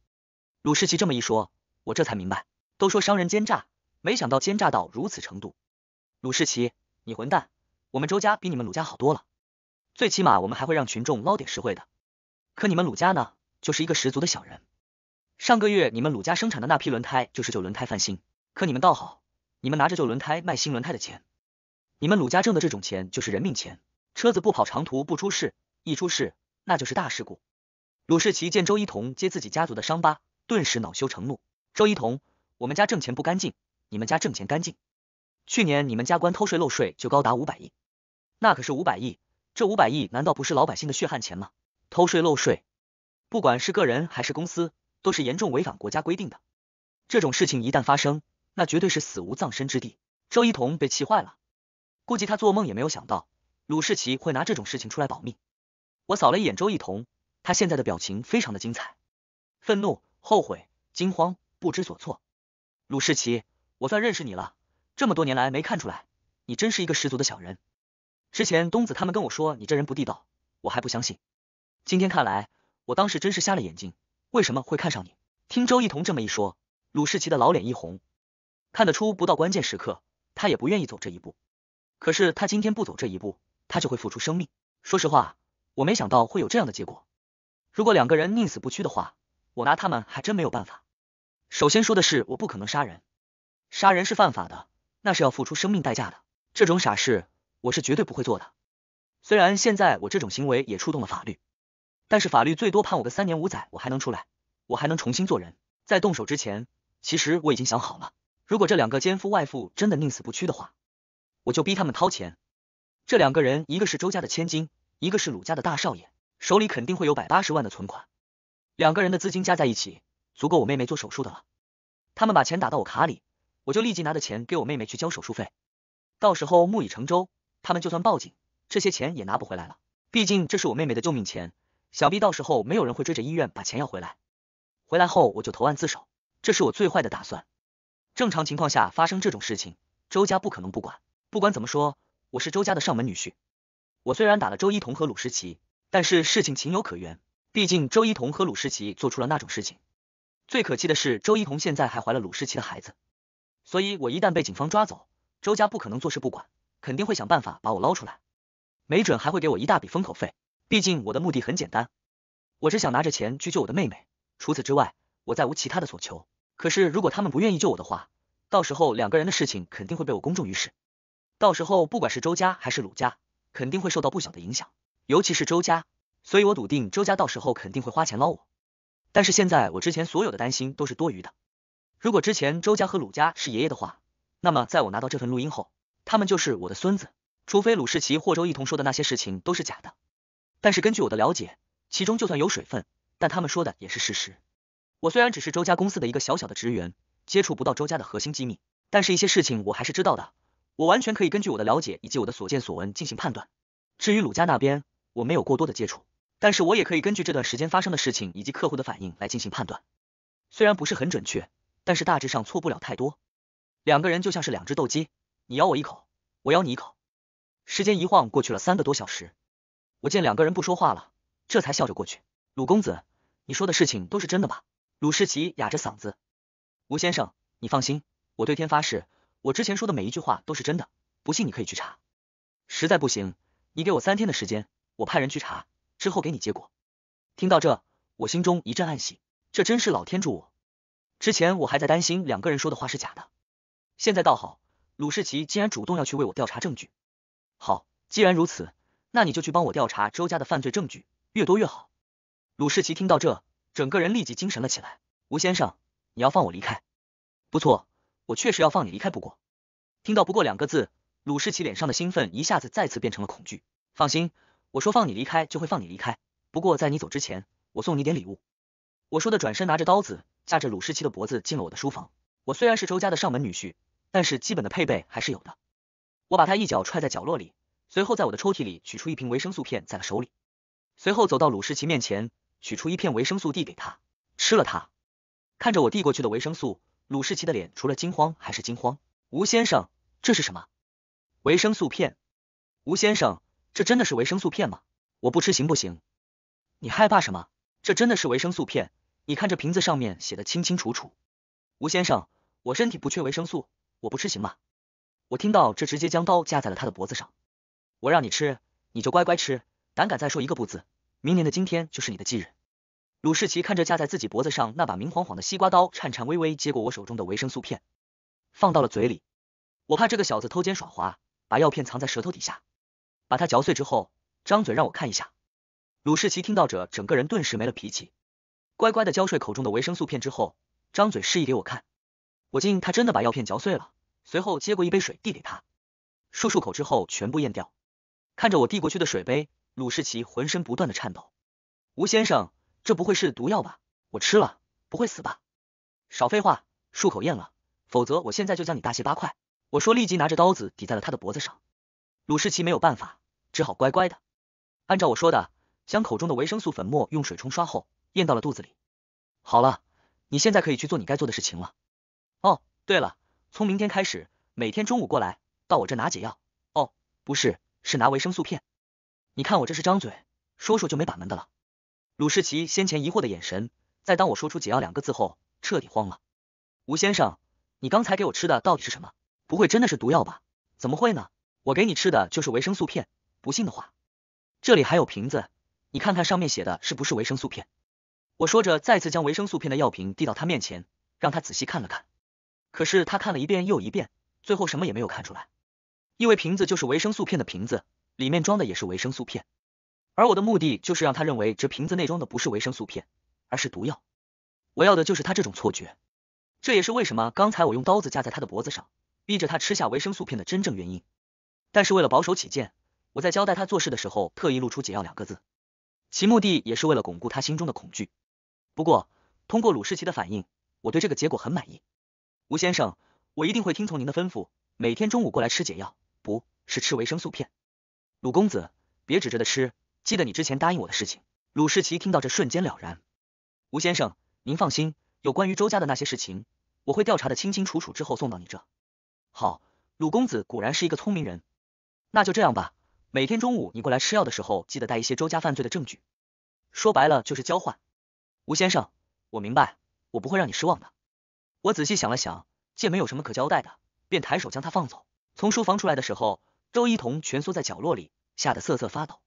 鲁世奇这么一说，我这才明白。都说商人奸诈，没想到奸诈到如此程度。鲁世奇，你混蛋！我们周家比你们鲁家好多了，最起码我们还会让群众捞点实惠的。可你们鲁家呢，就是一个十足的小人。上个月你们鲁家生产的那批轮胎就是旧轮胎翻新。可你们倒好，你们拿着旧轮胎卖新轮胎的钱，你们鲁家挣的这种钱就是人命钱，车子不跑长途不出事，一出事那就是大事故。鲁世奇见周一彤揭自己家族的伤疤，顿时恼羞成怒。周一彤，我们家挣钱不干净，你们家挣钱干净。去年你们家官偷税漏税就高达五百亿，那可是五百亿，这五百亿难道不是老百姓的血汗钱吗？偷税漏税，不管是个人还是公司，都是严重违反国家规定的，这种事情一旦发生。那绝对是死无葬身之地。周一彤被气坏了，估计他做梦也没有想到鲁世奇会拿这种事情出来保命。我扫了一眼周一彤，他现在的表情非常的精彩，愤怒、后悔、惊慌、不知所措。鲁世奇，我算认识你了，这么多年来没看出来，你真是一个十足的小人。之前东子他们跟我说你这人不地道，我还不相信，今天看来我当时真是瞎了眼睛，为什么会看上你？听周一彤这么一说，鲁世奇的老脸一红。看得出，不到关键时刻，他也不愿意走这一步。可是他今天不走这一步，他就会付出生命。说实话，我没想到会有这样的结果。如果两个人宁死不屈的话，我拿他们还真没有办法。首先说的是，我不可能杀人，杀人是犯法的，那是要付出生命代价的。这种傻事，我是绝对不会做的。虽然现在我这种行为也触动了法律，但是法律最多判我个三年五载，我还能出来，我还能重新做人。在动手之前，其实我已经想好了。如果这两个奸夫外妇真的宁死不屈的话，我就逼他们掏钱。这两个人一个是周家的千金，一个是鲁家的大少爷，手里肯定会有百八十万的存款。两个人的资金加在一起，足够我妹妹做手术的了。他们把钱打到我卡里，我就立即拿着钱给我妹妹去交手术费。到时候木已成舟，他们就算报警，这些钱也拿不回来了。毕竟这是我妹妹的救命钱，想必到时候没有人会追着医院把钱要回来。回来后我就投案自首，这是我最坏的打算。正常情况下发生这种事情，周家不可能不管。不管怎么说，我是周家的上门女婿。我虽然打了周一彤和鲁诗琪，但是事情情有可原。毕竟周一彤和鲁诗琪做出了那种事情。最可气的是，周一彤现在还怀了鲁诗琪的孩子。所以，我一旦被警方抓走，周家不可能坐视不管，肯定会想办法把我捞出来。没准还会给我一大笔封口费。毕竟我的目的很简单，我只想拿着钱去救我的妹妹。除此之外，我再无其他的所求。可是，如果他们不愿意救我的话，到时候两个人的事情肯定会被我公众于世。到时候，不管是周家还是鲁家，肯定会受到不小的影响，尤其是周家。所以我笃定周家到时候肯定会花钱捞我。但是现在，我之前所有的担心都是多余的。如果之前周家和鲁家是爷爷的话，那么在我拿到这份录音后，他们就是我的孙子。除非鲁世奇或周一同说的那些事情都是假的。但是根据我的了解，其中就算有水分，但他们说的也是事实。我虽然只是周家公司的一个小小的职员，接触不到周家的核心机密，但是一些事情我还是知道的。我完全可以根据我的了解以及我的所见所闻进行判断。至于鲁家那边，我没有过多的接触，但是我也可以根据这段时间发生的事情以及客户的反应来进行判断。虽然不是很准确，但是大致上错不了太多。两个人就像是两只斗鸡，你咬我一口，我咬你一口。时间一晃过去了三个多小时，我见两个人不说话了，这才笑着过去。鲁公子，你说的事情都是真的吧？鲁世奇哑着嗓子：“吴先生，你放心，我对天发誓，我之前说的每一句话都是真的。不信你可以去查，实在不行，你给我三天的时间，我派人去查，之后给你结果。”听到这，我心中一阵暗喜，这真是老天助我。之前我还在担心两个人说的话是假的，现在倒好，鲁世奇竟然主动要去为我调查证据。好，既然如此，那你就去帮我调查周家的犯罪证据，越多越好。鲁世奇听到这。整个人立即精神了起来。吴先生，你要放我离开？不错，我确实要放你离开。不过，听到“不过”两个字，鲁世奇脸上的兴奋一下子再次变成了恐惧。放心，我说放你离开就会放你离开。不过在你走之前，我送你点礼物。我说的，转身拿着刀子，架着鲁世奇的脖子进了我的书房。我虽然是周家的上门女婿，但是基本的配备还是有的。我把他一脚踹在角落里，随后在我的抽屉里取出一瓶维生素片，在了手里，随后走到鲁世奇面前。取出一片维生素递给他吃了它，看着我递过去的维生素，鲁士奇的脸除了惊慌还是惊慌。吴先生，这是什么维生素片？吴先生，这真的是维生素片吗？我不吃行不行？你害怕什么？这真的是维生素片，你看这瓶子上面写的清清楚楚。吴先生，我身体不缺维生素，我不吃行吗？我听到这直接将刀架在了他的脖子上，我让你吃你就乖乖吃，胆敢再说一个不字。明年的今天就是你的忌日。鲁士奇看着架在自己脖子上那把明晃晃的西瓜刀，颤颤巍巍接过我手中的维生素片，放到了嘴里。我怕这个小子偷奸耍滑，把药片藏在舌头底下，把它嚼碎之后，张嘴让我看一下。鲁士奇听到这，整个人顿时没了脾气，乖乖的嚼碎口中的维生素片之后，张嘴示意给我看。我竟他真的把药片嚼碎了，随后接过一杯水递给他，漱漱口之后全部咽掉。看着我递过去的水杯。鲁世奇浑身不断的颤抖。吴先生，这不会是毒药吧？我吃了不会死吧？少废话，漱口咽了，否则我现在就将你大卸八块！我说，立即拿着刀子抵在了他的脖子上。鲁世奇没有办法，只好乖乖的按照我说的，将口中的维生素粉末用水冲刷后咽到了肚子里。好了，你现在可以去做你该做的事情了。哦，对了，从明天开始，每天中午过来到我这拿解药。哦，不是，是拿维生素片。你看我这是张嘴说说就没把门的了。鲁士奇先前疑惑的眼神，在当我说出“解药”两个字后，彻底慌了。吴先生，你刚才给我吃的到底是什么？不会真的是毒药吧？怎么会呢？我给你吃的就是维生素片。不信的话，这里还有瓶子，你看看上面写的是不是维生素片？我说着，再次将维生素片的药瓶递到他面前，让他仔细看了看。可是他看了一遍又一遍，最后什么也没有看出来，因为瓶子就是维生素片的瓶子。里面装的也是维生素片，而我的目的就是让他认为这瓶子内装的不是维生素片，而是毒药。我要的就是他这种错觉，这也是为什么刚才我用刀子架在他的脖子上，逼着他吃下维生素片的真正原因。但是为了保守起见，我在交代他做事的时候，特意露出解药两个字，其目的也是为了巩固他心中的恐惧。不过，通过鲁士奇的反应，我对这个结果很满意。吴先生，我一定会听从您的吩咐，每天中午过来吃解药，不是吃维生素片。鲁公子，别指着的吃，记得你之前答应我的事情。鲁世奇听到这瞬间了然。吴先生，您放心，有关于周家的那些事情，我会调查的清清楚楚，之后送到你这。好，鲁公子果然是一个聪明人。那就这样吧，每天中午你过来吃药的时候，记得带一些周家犯罪的证据。说白了就是交换。吴先生，我明白，我不会让你失望的。我仔细想了想，见没有什么可交代的，便抬手将他放走。从书房出来的时候。周一彤蜷缩在角落里，吓得瑟瑟发抖。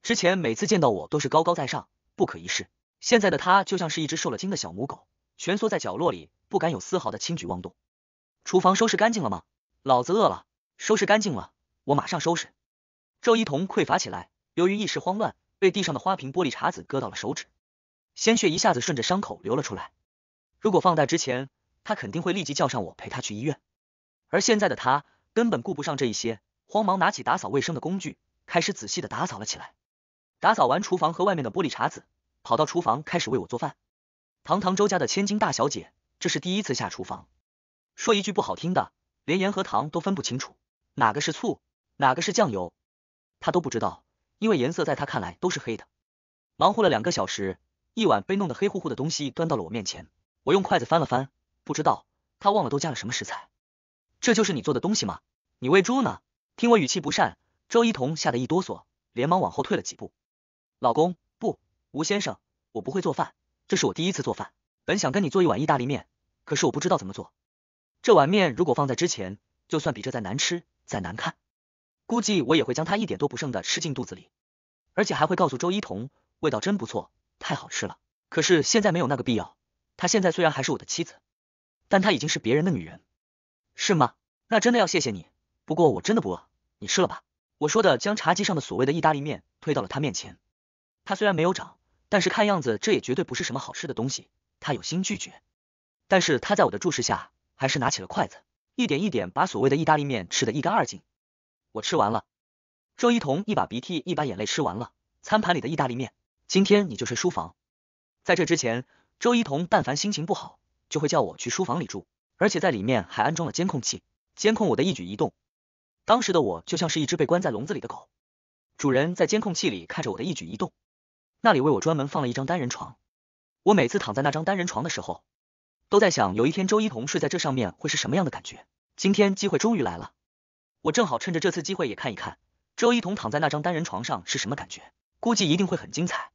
之前每次见到我都是高高在上，不可一世，现在的他就像是一只受了惊的小母狗，蜷缩在角落里，不敢有丝毫的轻举妄动。厨房收拾干净了吗？老子饿了。收拾干净了，我马上收拾。周一彤匮乏起来，由于一时慌乱，被地上的花瓶玻璃碴子割到了手指，鲜血一下子顺着伤口流了出来。如果放贷之前，他肯定会立即叫上我陪他去医院，而现在的他根本顾不上这一些。慌忙拿起打扫卫生的工具，开始仔细的打扫了起来。打扫完厨房和外面的玻璃碴子，跑到厨房开始为我做饭。堂堂周家的千金大小姐，这是第一次下厨房。说一句不好听的，连盐和糖都分不清楚，哪个是醋，哪个是酱油，她都不知道，因为颜色在她看来都是黑的。忙活了两个小时，一碗被弄得黑乎乎的东西端到了我面前。我用筷子翻了翻，不知道她忘了都加了什么食材。这就是你做的东西吗？你喂猪呢？听我语气不善，周一彤吓得一哆嗦，连忙往后退了几步。老公不，吴先生，我不会做饭，这是我第一次做饭。本想跟你做一碗意大利面，可是我不知道怎么做。这碗面如果放在之前，就算比这再难吃再难看，估计我也会将它一点都不剩的吃进肚子里，而且还会告诉周一彤味道真不错，太好吃了。可是现在没有那个必要。她现在虽然还是我的妻子，但她已经是别人的女人，是吗？那真的要谢谢你。不过我真的不饿，你吃了吧。我说的将茶几上的所谓的意大利面推到了他面前。他虽然没有长，但是看样子这也绝对不是什么好吃的东西。他有心拒绝，但是他在我的注视下还是拿起了筷子，一点一点把所谓的意大利面吃得一干二净。我吃完了，周一彤一把鼻涕一把眼泪吃完了餐盘里的意大利面。今天你就睡书房。在这之前，周一彤但凡心情不好，就会叫我去书房里住，而且在里面还安装了监控器，监控我的一举一动。当时的我就像是一只被关在笼子里的狗，主人在监控器里看着我的一举一动。那里为我专门放了一张单人床，我每次躺在那张单人床的时候，都在想有一天周一彤睡在这上面会是什么样的感觉。今天机会终于来了，我正好趁着这次机会也看一看周一彤躺在那张单人床上是什么感觉，估计一定会很精彩。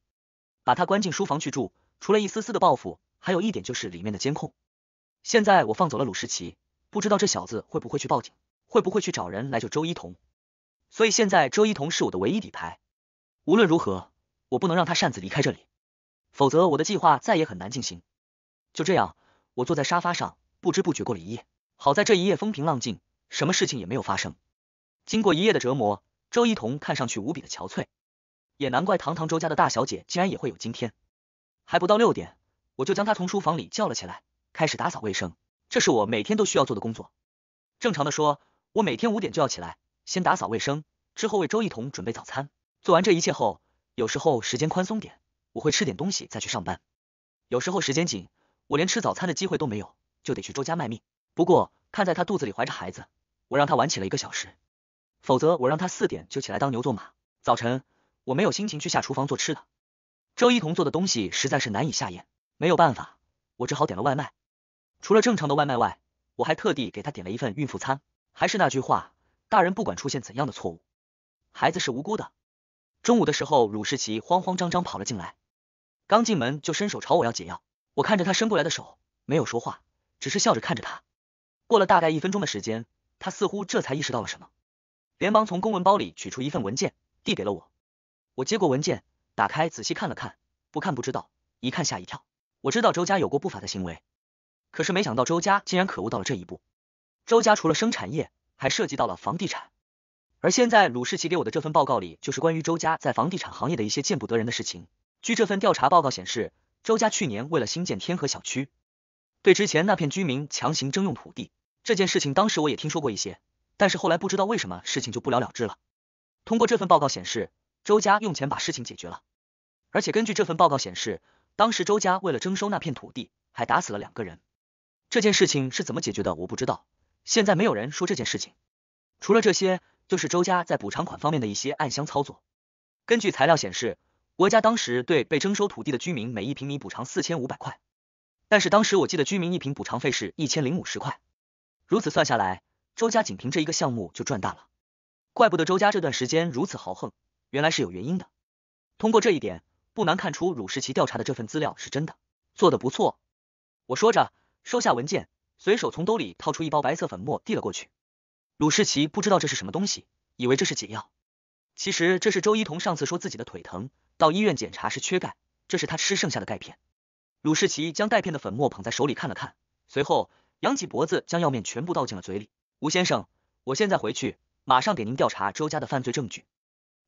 把他关进书房去住，除了一丝丝的报复，还有一点就是里面的监控。现在我放走了鲁世奇，不知道这小子会不会去报警。会不会去找人来救周一彤？所以现在周一彤是我的唯一底牌。无论如何，我不能让他擅自离开这里，否则我的计划再也很难进行。就这样，我坐在沙发上，不知不觉过了一夜。好在这一夜风平浪静，什么事情也没有发生。经过一夜的折磨，周一彤看上去无比的憔悴，也难怪堂堂周家的大小姐竟然也会有今天。还不到六点，我就将她从书房里叫了起来，开始打扫卫生。这是我每天都需要做的工作。正常的说。我每天五点就要起来，先打扫卫生，之后为周一彤准备早餐。做完这一切后，有时候时间宽松点，我会吃点东西再去上班；有时候时间紧，我连吃早餐的机会都没有，就得去周家卖命。不过看在她肚子里怀着孩子，我让她晚起了一个小时，否则我让她四点就起来当牛做马。早晨我没有心情去下厨房做吃的，周一彤做的东西实在是难以下咽，没有办法，我只好点了外卖。除了正常的外卖外，我还特地给她点了一份孕妇餐。还是那句话，大人不管出现怎样的错误，孩子是无辜的。中午的时候，鲁世奇慌慌张张跑了进来，刚进门就伸手朝我要解药。我看着他伸过来的手，没有说话，只是笑着看着他。过了大概一分钟的时间，他似乎这才意识到了什么，连忙从公文包里取出一份文件，递给了我。我接过文件，打开仔细看了看，不看不知道，一看吓一跳。我知道周家有过不法的行为，可是没想到周家竟然可恶到了这一步。周家除了生产业，还涉及到了房地产。而现在，鲁世奇给我的这份报告里，就是关于周家在房地产行业的一些见不得人的事情。据这份调查报告显示，周家去年为了新建天河小区，对之前那片居民强行征用土地这件事情，当时我也听说过一些，但是后来不知道为什么事情就不了了之了。通过这份报告，显示周家用钱把事情解决了。而且根据这份报告，显示当时周家为了征收那片土地，还打死了两个人。这件事情是怎么解决的，我不知道。现在没有人说这件事情，除了这些，就是周家在补偿款方面的一些暗箱操作。根据材料显示，国家当时对被征收土地的居民每一平米补偿四千五百块，但是当时我记得居民一平补偿费是一千零五十块，如此算下来，周家仅凭这一个项目就赚大了，怪不得周家这段时间如此豪横，原来是有原因的。通过这一点，不难看出鲁世奇调查的这份资料是真的，做的不错。我说着，收下文件。随手从兜里掏出一包白色粉末，递了过去。鲁世奇不知道这是什么东西，以为这是解药。其实这是周一彤上次说自己的腿疼，到医院检查是缺钙，这是他吃剩下的钙片。鲁世奇将钙片的粉末捧在手里看了看，随后扬起脖子将药面全部倒进了嘴里。吴先生，我现在回去，马上给您调查周家的犯罪证据。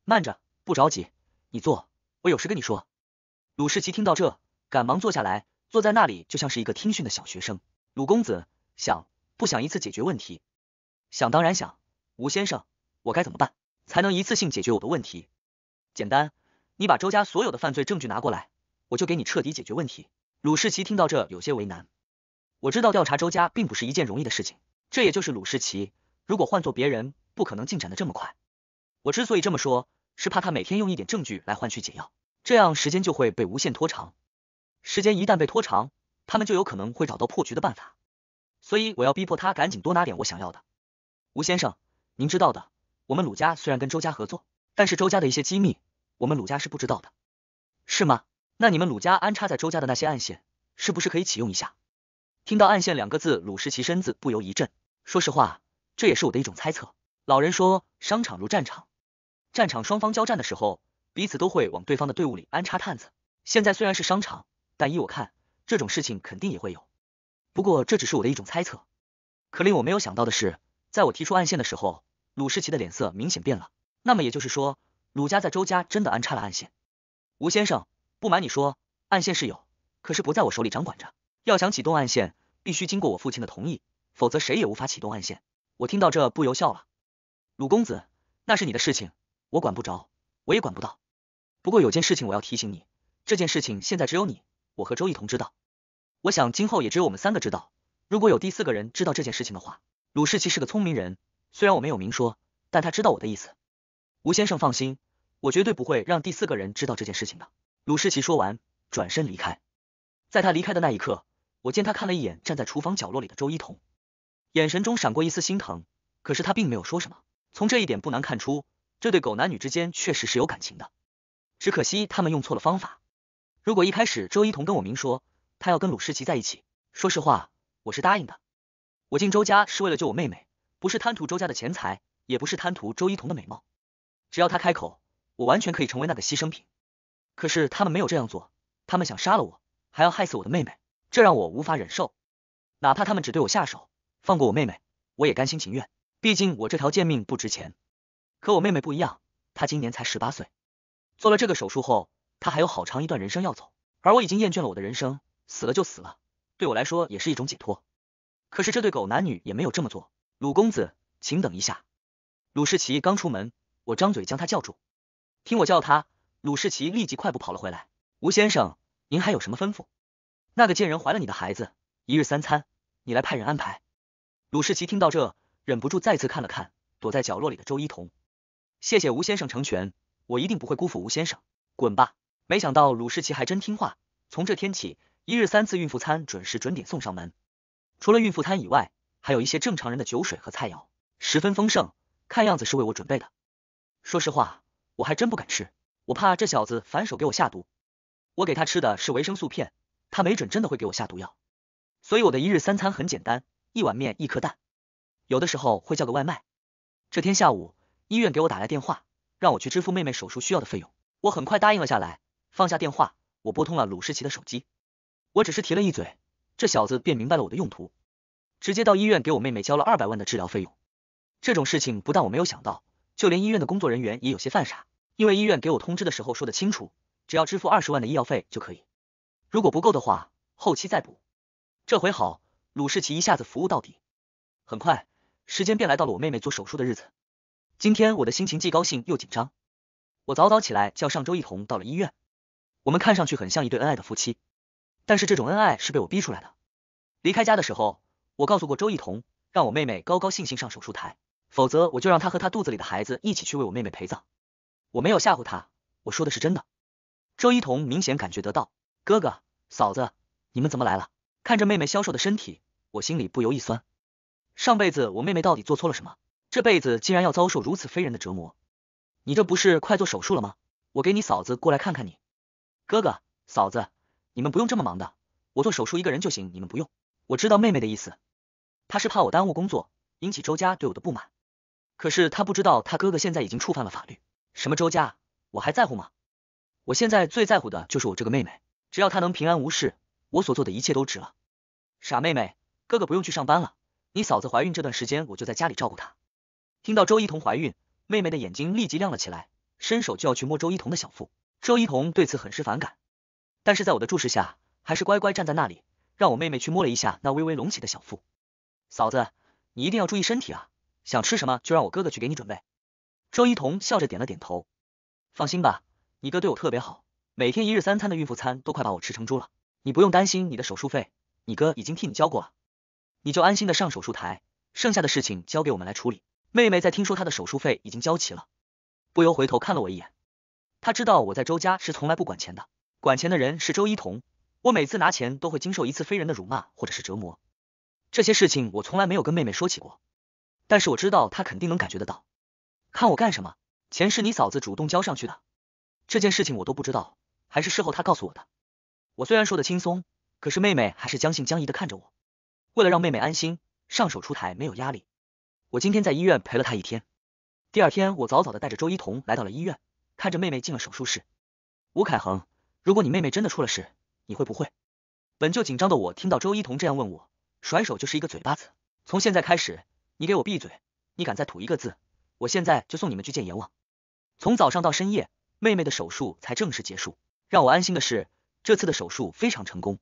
慢着，不着急，你坐，我有事跟你说。鲁世奇听到这，赶忙坐下来，坐在那里就像是一个听训的小学生。鲁公子想不想一次解决问题？想当然想。吴先生，我该怎么办才能一次性解决我的问题？简单，你把周家所有的犯罪证据拿过来，我就给你彻底解决问题。鲁世奇听到这有些为难。我知道调查周家并不是一件容易的事情，这也就是鲁世奇如果换做别人不可能进展的这么快。我之所以这么说，是怕他每天用一点证据来换取解药，这样时间就会被无限拖长。时间一旦被拖长。他们就有可能会找到破局的办法，所以我要逼迫他赶紧多拿点我想要的。吴先生，您知道的，我们鲁家虽然跟周家合作，但是周家的一些机密，我们鲁家是不知道的，是吗？那你们鲁家安插在周家的那些暗线，是不是可以启用一下？听到“暗线”两个字，鲁石奇身子不由一震。说实话，这也是我的一种猜测。老人说：“商场如战场，战场双方交战的时候，彼此都会往对方的队伍里安插探子。现在虽然是商场，但依我看。”这种事情肯定也会有，不过这只是我的一种猜测。可令我没有想到的是，在我提出暗线的时候，鲁世奇的脸色明显变了。那么也就是说，鲁家在周家真的安插了暗线。吴先生，不瞒你说，暗线是有，可是不在我手里掌管着。要想启动暗线，必须经过我父亲的同意，否则谁也无法启动暗线。我听到这不由笑了。鲁公子，那是你的事情，我管不着，我也管不到。不过有件事情我要提醒你，这件事情现在只有你。我和周一彤知道，我想今后也只有我们三个知道。如果有第四个人知道这件事情的话，鲁士奇是个聪明人，虽然我没有明说，但他知道我的意思。吴先生放心，我绝对不会让第四个人知道这件事情的。鲁士奇说完，转身离开。在他离开的那一刻，我见他看了一眼站在厨房角落里的周一彤，眼神中闪过一丝心疼，可是他并没有说什么。从这一点不难看出，这对狗男女之间确实是有感情的，只可惜他们用错了方法。如果一开始周一彤跟我明说，他要跟鲁诗奇在一起，说实话，我是答应的。我进周家是为了救我妹妹，不是贪图周家的钱财，也不是贪图周一彤的美貌。只要他开口，我完全可以成为那个牺牲品。可是他们没有这样做，他们想杀了我，还要害死我的妹妹，这让我无法忍受。哪怕他们只对我下手，放过我妹妹，我也甘心情愿。毕竟我这条贱命不值钱，可我妹妹不一样，她今年才十八岁，做了这个手术后。他还有好长一段人生要走，而我已经厌倦了我的人生，死了就死了，对我来说也是一种解脱。可是这对狗男女也没有这么做。鲁公子，请等一下。鲁世奇刚出门，我张嘴将他叫住。听我叫他，鲁世奇立即快步跑了回来。吴先生，您还有什么吩咐？那个贱人怀了你的孩子，一日三餐，你来派人安排。鲁世奇听到这，忍不住再次看了看躲在角落里的周一彤。谢谢吴先生成全，我一定不会辜负吴先生。滚吧。没想到鲁世奇还真听话。从这天起，一日三次孕妇餐准时准点送上门。除了孕妇餐以外，还有一些正常人的酒水和菜肴，十分丰盛。看样子是为我准备的。说实话，我还真不敢吃，我怕这小子反手给我下毒。我给他吃的是维生素片，他没准真的会给我下毒药。所以我的一日三餐很简单，一碗面，一颗蛋。有的时候会叫个外卖。这天下午，医院给我打来电话，让我去支付妹妹手术需要的费用。我很快答应了下来。放下电话，我拨通了鲁世奇的手机。我只是提了一嘴，这小子便明白了我的用途，直接到医院给我妹妹交了二百万的治疗费用。这种事情不但我没有想到，就连医院的工作人员也有些犯傻，因为医院给我通知的时候说的清楚，只要支付二十万的医药费就可以，如果不够的话，后期再补。这回好，鲁世奇一下子服务到底。很快，时间便来到了我妹妹做手术的日子。今天我的心情既高兴又紧张。我早早起来，叫上周一同到了医院。我们看上去很像一对恩爱的夫妻，但是这种恩爱是被我逼出来的。离开家的时候，我告诉过周一彤，让我妹妹高高兴兴上手术台，否则我就让她和她肚子里的孩子一起去为我妹妹陪葬。我没有吓唬她，我说的是真的。周一彤明显感觉得到，哥哥、嫂子，你们怎么来了？看着妹妹消瘦的身体，我心里不由一酸。上辈子我妹妹到底做错了什么？这辈子竟然要遭受如此非人的折磨？你这不是快做手术了吗？我给你嫂子过来看看你。哥哥，嫂子，你们不用这么忙的，我做手术一个人就行，你们不用。我知道妹妹的意思，她是怕我耽误工作，引起周家对我的不满。可是她不知道，她哥哥现在已经触犯了法律。什么周家，我还在乎吗？我现在最在乎的就是我这个妹妹，只要她能平安无事，我所做的一切都值了。傻妹妹，哥哥不用去上班了，你嫂子怀孕这段时间，我就在家里照顾她。听到周一彤怀孕，妹妹的眼睛立即亮了起来，伸手就要去摸周一彤的小腹。周一彤对此很是反感，但是在我的注视下，还是乖乖站在那里，让我妹妹去摸了一下那微微隆起的小腹。嫂子，你一定要注意身体啊，想吃什么就让我哥哥去给你准备。周一彤笑着点了点头，放心吧，你哥对我特别好，每天一日三餐的孕妇餐都快把我吃成猪了。你不用担心你的手术费，你哥已经替你交过了，你就安心的上手术台，剩下的事情交给我们来处理。妹妹在听说她的手术费已经交齐了，不由回头看了我一眼。他知道我在周家是从来不管钱的，管钱的人是周一彤。我每次拿钱都会经受一次非人的辱骂或者是折磨，这些事情我从来没有跟妹妹说起过，但是我知道她肯定能感觉得到。看我干什么？钱是你嫂子主动交上去的，这件事情我都不知道，还是事后她告诉我的。我虽然说的轻松，可是妹妹还是将信将疑的看着我。为了让妹妹安心，上手出台没有压力。我今天在医院陪了她一天，第二天我早早的带着周一彤来到了医院。看着妹妹进了手术室，吴凯恒，如果你妹妹真的出了事，你会不会？本就紧张的我听到周一彤这样问我，甩手就是一个嘴巴子。从现在开始，你给我闭嘴！你敢再吐一个字，我现在就送你们去见阎王！从早上到深夜，妹妹的手术才正式结束。让我安心的是，这次的手术非常成功。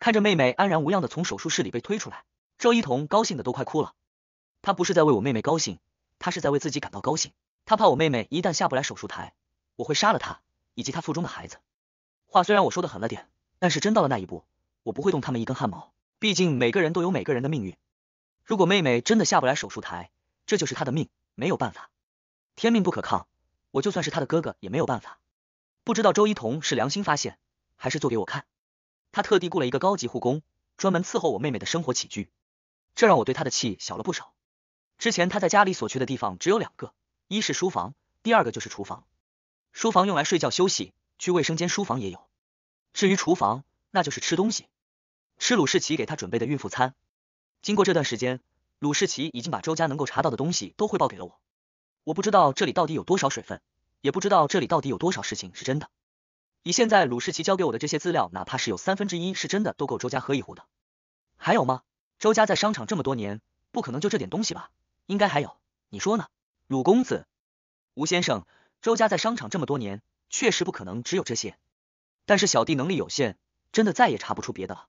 看着妹妹安然无恙的从手术室里被推出来，周一彤高兴的都快哭了。他不是在为我妹妹高兴，他是在为自己感到高兴。他怕我妹妹一旦下不来手术台，我会杀了他以及他腹中的孩子。话虽然我说的狠了点，但是真到了那一步，我不会动他们一根汗毛。毕竟每个人都有每个人的命运。如果妹妹真的下不来手术台，这就是她的命，没有办法，天命不可抗。我就算是他的哥哥也没有办法。不知道周一彤是良心发现，还是做给我看。他特地雇了一个高级护工，专门伺候我妹妹的生活起居，这让我对他的气小了不少。之前他在家里所去的地方只有两个。一是书房，第二个就是厨房。书房用来睡觉休息，去卫生间。书房也有。至于厨房，那就是吃东西，吃鲁世奇给他准备的孕妇餐。经过这段时间，鲁世奇已经把周家能够查到的东西都汇报给了我。我不知道这里到底有多少水分，也不知道这里到底有多少事情是真的。以现在鲁世奇交给我的这些资料，哪怕是有三分之一是真的，都够周家喝一壶的。还有吗？周家在商场这么多年，不可能就这点东西吧？应该还有，你说呢？鲁公子，吴先生，周家在商场这么多年，确实不可能只有这些。但是小弟能力有限，真的再也查不出别的了。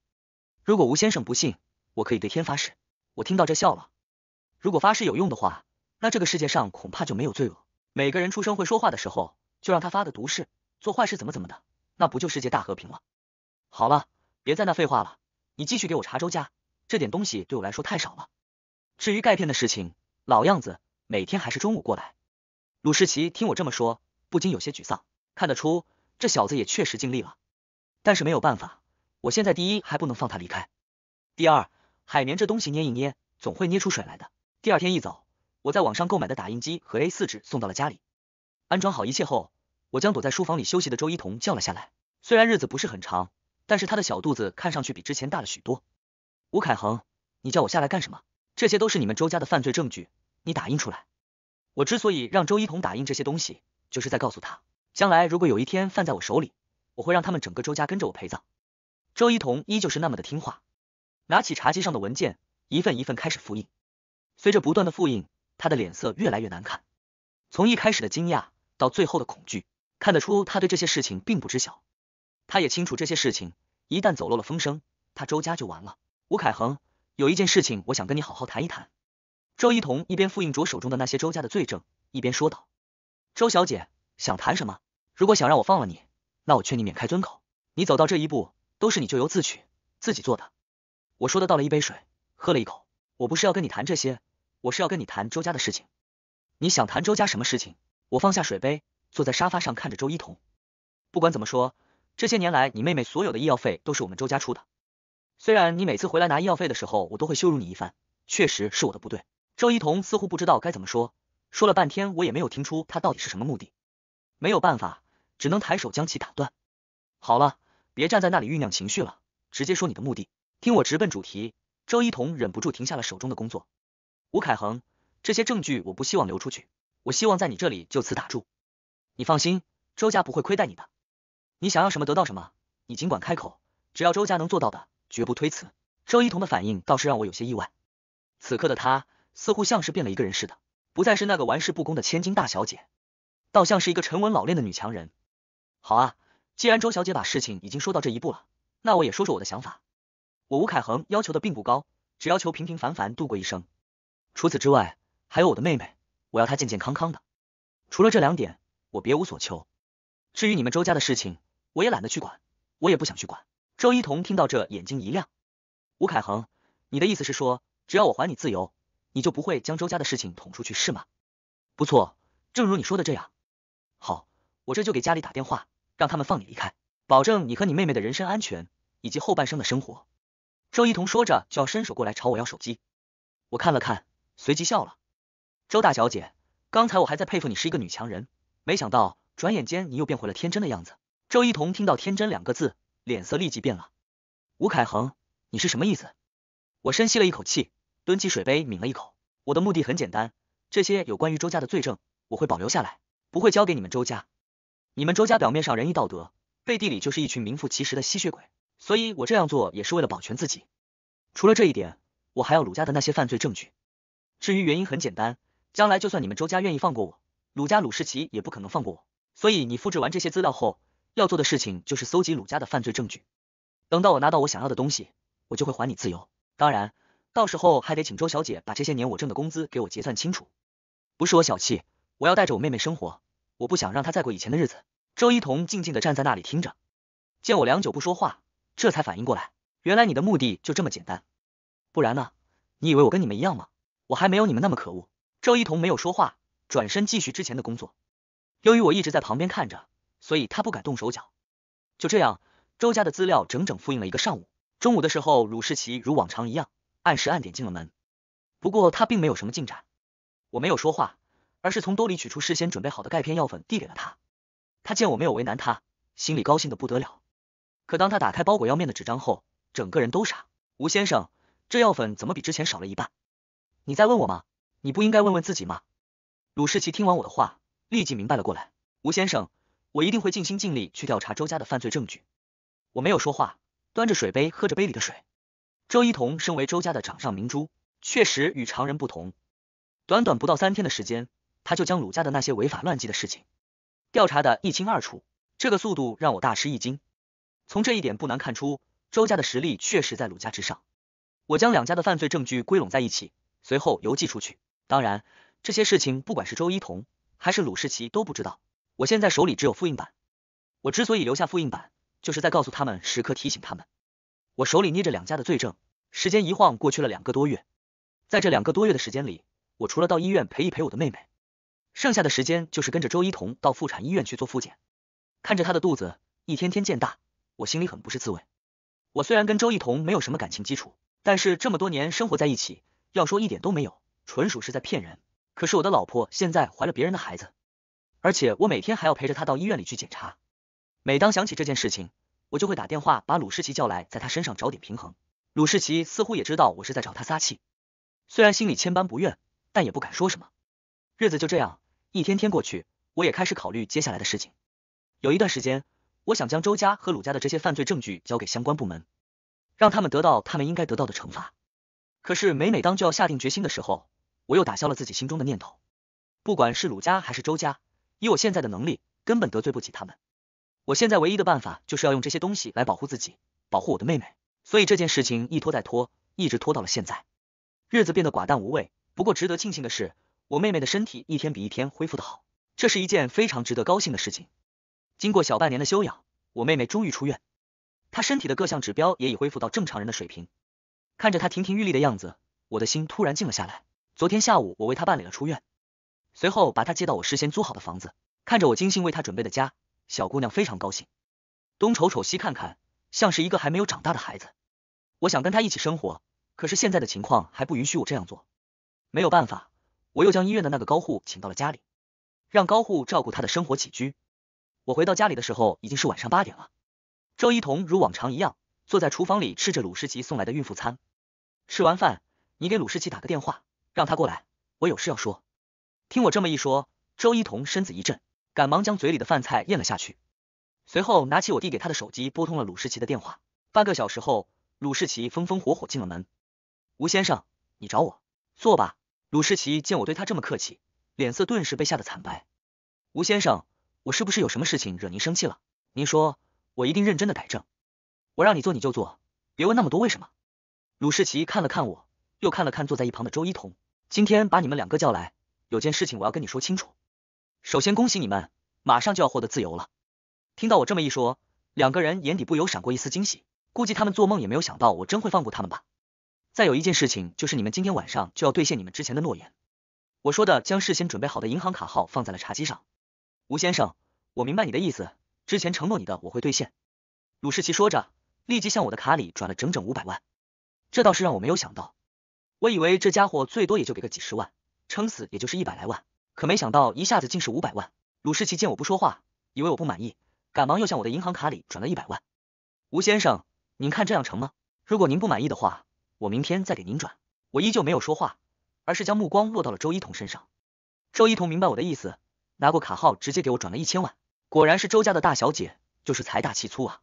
如果吴先生不信，我可以对天发誓。我听到这笑了。如果发誓有用的话，那这个世界上恐怕就没有罪恶。每个人出生会说话的时候，就让他发个毒誓，做坏事怎么怎么的，那不就世界大和平了？好了，别在那废话了，你继续给我查周家。这点东西对我来说太少了。至于钙片的事情，老样子。每天还是中午过来。鲁世奇听我这么说，不禁有些沮丧。看得出，这小子也确实尽力了，但是没有办法。我现在第一还不能放他离开，第二，海绵这东西捏一捏，总会捏出水来的。第二天一早，我在网上购买的打印机和 A4 纸送到了家里。安装好一切后，我将躲在书房里休息的周一彤叫了下来。虽然日子不是很长，但是他的小肚子看上去比之前大了许多。吴凯恒，你叫我下来干什么？这些都是你们周家的犯罪证据。你打印出来。我之所以让周一彤打印这些东西，就是在告诉他，将来如果有一天犯在我手里，我会让他们整个周家跟着我陪葬。周一彤依旧是那么的听话，拿起茶几上的文件，一份一份开始复印。随着不断的复印，他的脸色越来越难看，从一开始的惊讶到最后的恐惧，看得出他对这些事情并不知晓。他也清楚这些事情一旦走漏了风声，他周家就完了。吴凯恒，有一件事情我想跟你好好谈一谈。周一彤一边复印着手中的那些周家的罪证，一边说道：“周小姐，想谈什么？如果想让我放了你，那我劝你免开尊口。你走到这一步，都是你咎由自取，自己做的。”我说的倒了一杯水，喝了一口。我不是要跟你谈这些，我是要跟你谈周家的事情。你想谈周家什么事情？我放下水杯，坐在沙发上看着周一彤。不管怎么说，这些年来，你妹妹所有的医药费都是我们周家出的。虽然你每次回来拿医药费的时候，我都会羞辱你一番，确实是我的不对。周一彤似乎不知道该怎么说，说了半天我也没有听出他到底是什么目的。没有办法，只能抬手将其打断。好了，别站在那里酝酿情绪了，直接说你的目的，听我直奔主题。周一彤忍不住停下了手中的工作。吴凯恒，这些证据我不希望流出去，我希望在你这里就此打住。你放心，周家不会亏待你的。你想要什么得到什么，你尽管开口，只要周家能做到的，绝不推辞。周一彤的反应倒是让我有些意外，此刻的他。似乎像是变了一个人似的，不再是那个玩世不恭的千金大小姐，倒像是一个沉稳老练的女强人。好啊，既然周小姐把事情已经说到这一步了，那我也说说我的想法。我吴凯恒要求的并不高，只要求平平凡凡度过一生。除此之外，还有我的妹妹，我要她健健康康的。除了这两点，我别无所求。至于你们周家的事情，我也懒得去管，我也不想去管。周一彤听到这，眼睛一亮。吴凯恒，你的意思是说，只要我还你自由？你就不会将周家的事情捅出去是吗？不错，正如你说的这样。好，我这就给家里打电话，让他们放你离开，保证你和你妹妹的人身安全以及后半生的生活。周一彤说着就要伸手过来朝我要手机，我看了看，随即笑了。周大小姐，刚才我还在佩服你是一个女强人，没想到转眼间你又变回了天真的样子。周一彤听到“天真”两个字，脸色立即变了。吴凯恒，你是什么意思？我深吸了一口气。端起水杯抿了一口。我的目的很简单，这些有关于周家的罪证，我会保留下来，不会交给你们周家。你们周家表面上仁义道德，背地里就是一群名副其实的吸血鬼，所以我这样做也是为了保全自己。除了这一点，我还要鲁家的那些犯罪证据。至于原因很简单，将来就算你们周家愿意放过我，鲁家鲁世奇也不可能放过我。所以你复制完这些资料后，要做的事情就是搜集鲁家的犯罪证据。等到我拿到我想要的东西，我就会还你自由。当然。到时候还得请周小姐把这些年我挣的工资给我结算清楚，不是我小气，我要带着我妹妹生活，我不想让她再过以前的日子。周一彤静静的站在那里听着，见我良久不说话，这才反应过来，原来你的目的就这么简单，不然呢？你以为我跟你们一样吗？我还没有你们那么可恶。周一彤没有说话，转身继续之前的工作。由于我一直在旁边看着，所以他不敢动手脚。就这样，周家的资料整整复印了一个上午。中午的时候，鲁世奇如往常一样。按时按点进了门，不过他并没有什么进展。我没有说话，而是从兜里取出事先准备好的钙片药粉递给了他。他见我没有为难他，心里高兴的不得了。可当他打开包裹药面的纸张后，整个人都傻。吴先生，这药粉怎么比之前少了一半？你在问我吗？你不应该问问自己吗？鲁世奇听完我的话，立即明白了过来。吴先生，我一定会尽心尽力去调查周家的犯罪证据。我没有说话，端着水杯喝着杯里的水。周一彤身为周家的掌上明珠，确实与常人不同。短短不到三天的时间，他就将鲁家的那些违法乱纪的事情调查的一清二楚，这个速度让我大吃一惊。从这一点不难看出，周家的实力确实在鲁家之上。我将两家的犯罪证据归拢在一起，随后邮寄出去。当然，这些事情不管是周一彤还是鲁世奇都不知道。我现在手里只有复印版，我之所以留下复印版，就是在告诉他们，时刻提醒他们。我手里捏着两家的罪证，时间一晃过去了两个多月。在这两个多月的时间里，我除了到医院陪一陪我的妹妹，剩下的时间就是跟着周一彤到妇产医院去做复检，看着她的肚子一天天渐大，我心里很不是滋味。我虽然跟周一彤没有什么感情基础，但是这么多年生活在一起，要说一点都没有，纯属是在骗人。可是我的老婆现在怀了别人的孩子，而且我每天还要陪着她到医院里去检查。每当想起这件事情，我就会打电话把鲁世奇叫来，在他身上找点平衡。鲁世奇似乎也知道我是在找他撒气，虽然心里千般不愿，但也不敢说什么。日子就这样一天天过去，我也开始考虑接下来的事情。有一段时间，我想将周家和鲁家的这些犯罪证据交给相关部门，让他们得到他们应该得到的惩罚。可是每每当就要下定决心的时候，我又打消了自己心中的念头。不管是鲁家还是周家，以我现在的能力，根本得罪不起他们。我现在唯一的办法就是要用这些东西来保护自己，保护我的妹妹。所以这件事情一拖再拖，一直拖到了现在，日子变得寡淡无味。不过值得庆幸的是，我妹妹的身体一天比一天恢复的好，这是一件非常值得高兴的事情。经过小半年的修养，我妹妹终于出院，她身体的各项指标也已恢复到正常人的水平。看着她亭亭玉立的样子，我的心突然静了下来。昨天下午，我为她办理了出院，随后把她接到我事先租好的房子，看着我精心为她准备的家。小姑娘非常高兴，东瞅瞅西看看，像是一个还没有长大的孩子。我想跟她一起生活，可是现在的情况还不允许我这样做。没有办法，我又将医院的那个高护请到了家里，让高护照顾她的生活起居。我回到家里的时候已经是晚上八点了。周一彤如往常一样坐在厨房里吃着鲁世奇送来的孕妇餐。吃完饭，你给鲁世奇打个电话，让他过来，我有事要说。听我这么一说，周一彤身子一震。赶忙将嘴里的饭菜咽了下去，随后拿起我递给他的手机，拨通了鲁世奇的电话。半个小时后，鲁世奇风风火火进了门。吴先生，你找我，坐吧。鲁世奇见我对他这么客气，脸色顿时被吓得惨白。吴先生，我是不是有什么事情惹您生气了？您说，我一定认真的改正。我让你做你就做，别问那么多为什么。鲁世奇看了看我，又看了看坐在一旁的周一彤，今天把你们两个叫来，有件事情我要跟你说清楚。首先恭喜你们，马上就要获得自由了。听到我这么一说，两个人眼底不由闪过一丝惊喜，估计他们做梦也没有想到我真会放过他们吧。再有一件事情就是，你们今天晚上就要兑现你们之前的诺言。我说的将事先准备好的银行卡号放在了茶几上。吴先生，我明白你的意思，之前承诺你的我会兑现。鲁世奇说着，立即向我的卡里转了整整五百万。这倒是让我没有想到，我以为这家伙最多也就给个几十万，撑死也就是一百来万。可没想到，一下子竟是五百万。鲁世奇见我不说话，以为我不满意，赶忙又向我的银行卡里转了一百万。吴先生，您看这样成吗？如果您不满意的话，我明天再给您转。我依旧没有说话，而是将目光落到了周一彤身上。周一彤明白我的意思，拿过卡号，直接给我转了一千万。果然是周家的大小姐，就是财大气粗啊！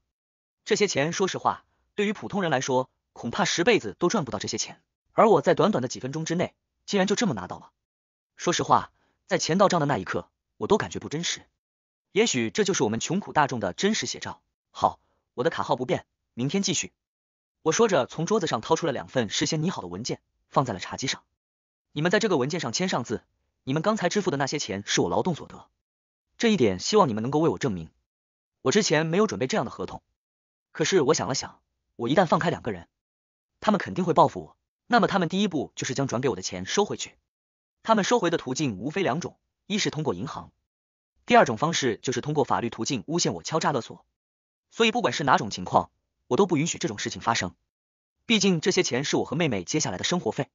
这些钱，说实话，对于普通人来说，恐怕十辈子都赚不到这些钱。而我在短短的几分钟之内，竟然就这么拿到了。说实话。在钱到账的那一刻，我都感觉不真实。也许这就是我们穷苦大众的真实写照。好，我的卡号不变，明天继续。我说着，从桌子上掏出了两份事先拟好的文件，放在了茶几上。你们在这个文件上签上字。你们刚才支付的那些钱是我劳动所得，这一点希望你们能够为我证明。我之前没有准备这样的合同，可是我想了想，我一旦放开两个人，他们肯定会报复我。那么他们第一步就是将转给我的钱收回去。他们收回的途径无非两种，一是通过银行，第二种方式就是通过法律途径诬陷我敲诈勒索。所以不管是哪种情况，我都不允许这种事情发生。毕竟这些钱是我和妹妹接下来的生活费，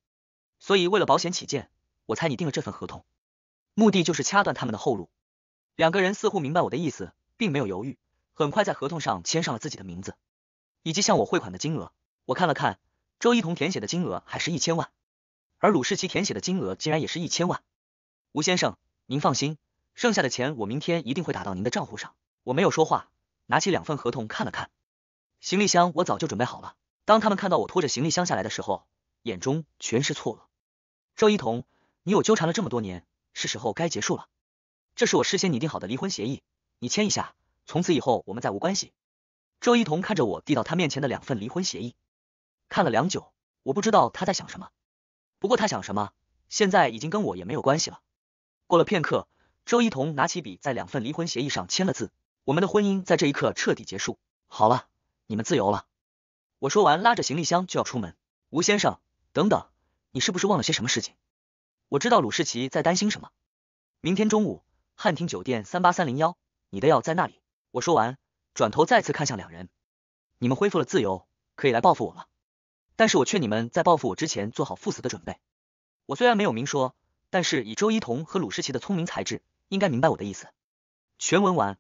所以为了保险起见，我猜你订了这份合同，目的就是掐断他们的后路。两个人似乎明白我的意思，并没有犹豫，很快在合同上签上了自己的名字，以及向我汇款的金额。我看了看，周一彤填写的金额还是一千万。而鲁士奇填写的金额竟然也是一千万。吴先生，您放心，剩下的钱我明天一定会打到您的账户上。我没有说话，拿起两份合同看了看。行李箱我早就准备好了。当他们看到我拖着行李箱下来的时候，眼中全是错愕。周一彤，你我纠缠了这么多年，是时候该结束了。这是我事先拟定好的离婚协议，你签一下，从此以后我们再无关系。周一彤看着我递到他面前的两份离婚协议，看了良久，我不知道他在想什么。不过他想什么，现在已经跟我也没有关系了。过了片刻，周一彤拿起笔，在两份离婚协议上签了字。我们的婚姻在这一刻彻底结束。好了，你们自由了。我说完，拉着行李箱就要出门。吴先生，等等，你是不是忘了些什么事情？我知道鲁世奇在担心什么。明天中午，汉庭酒店三八三零幺，你的药在那里。我说完，转头再次看向两人，你们恢复了自由，可以来报复我了。但是我劝你们在报复我之前做好赴死的准备。我虽然没有明说，但是以周一彤和鲁士奇的聪明才智，应该明白我的意思。全文完。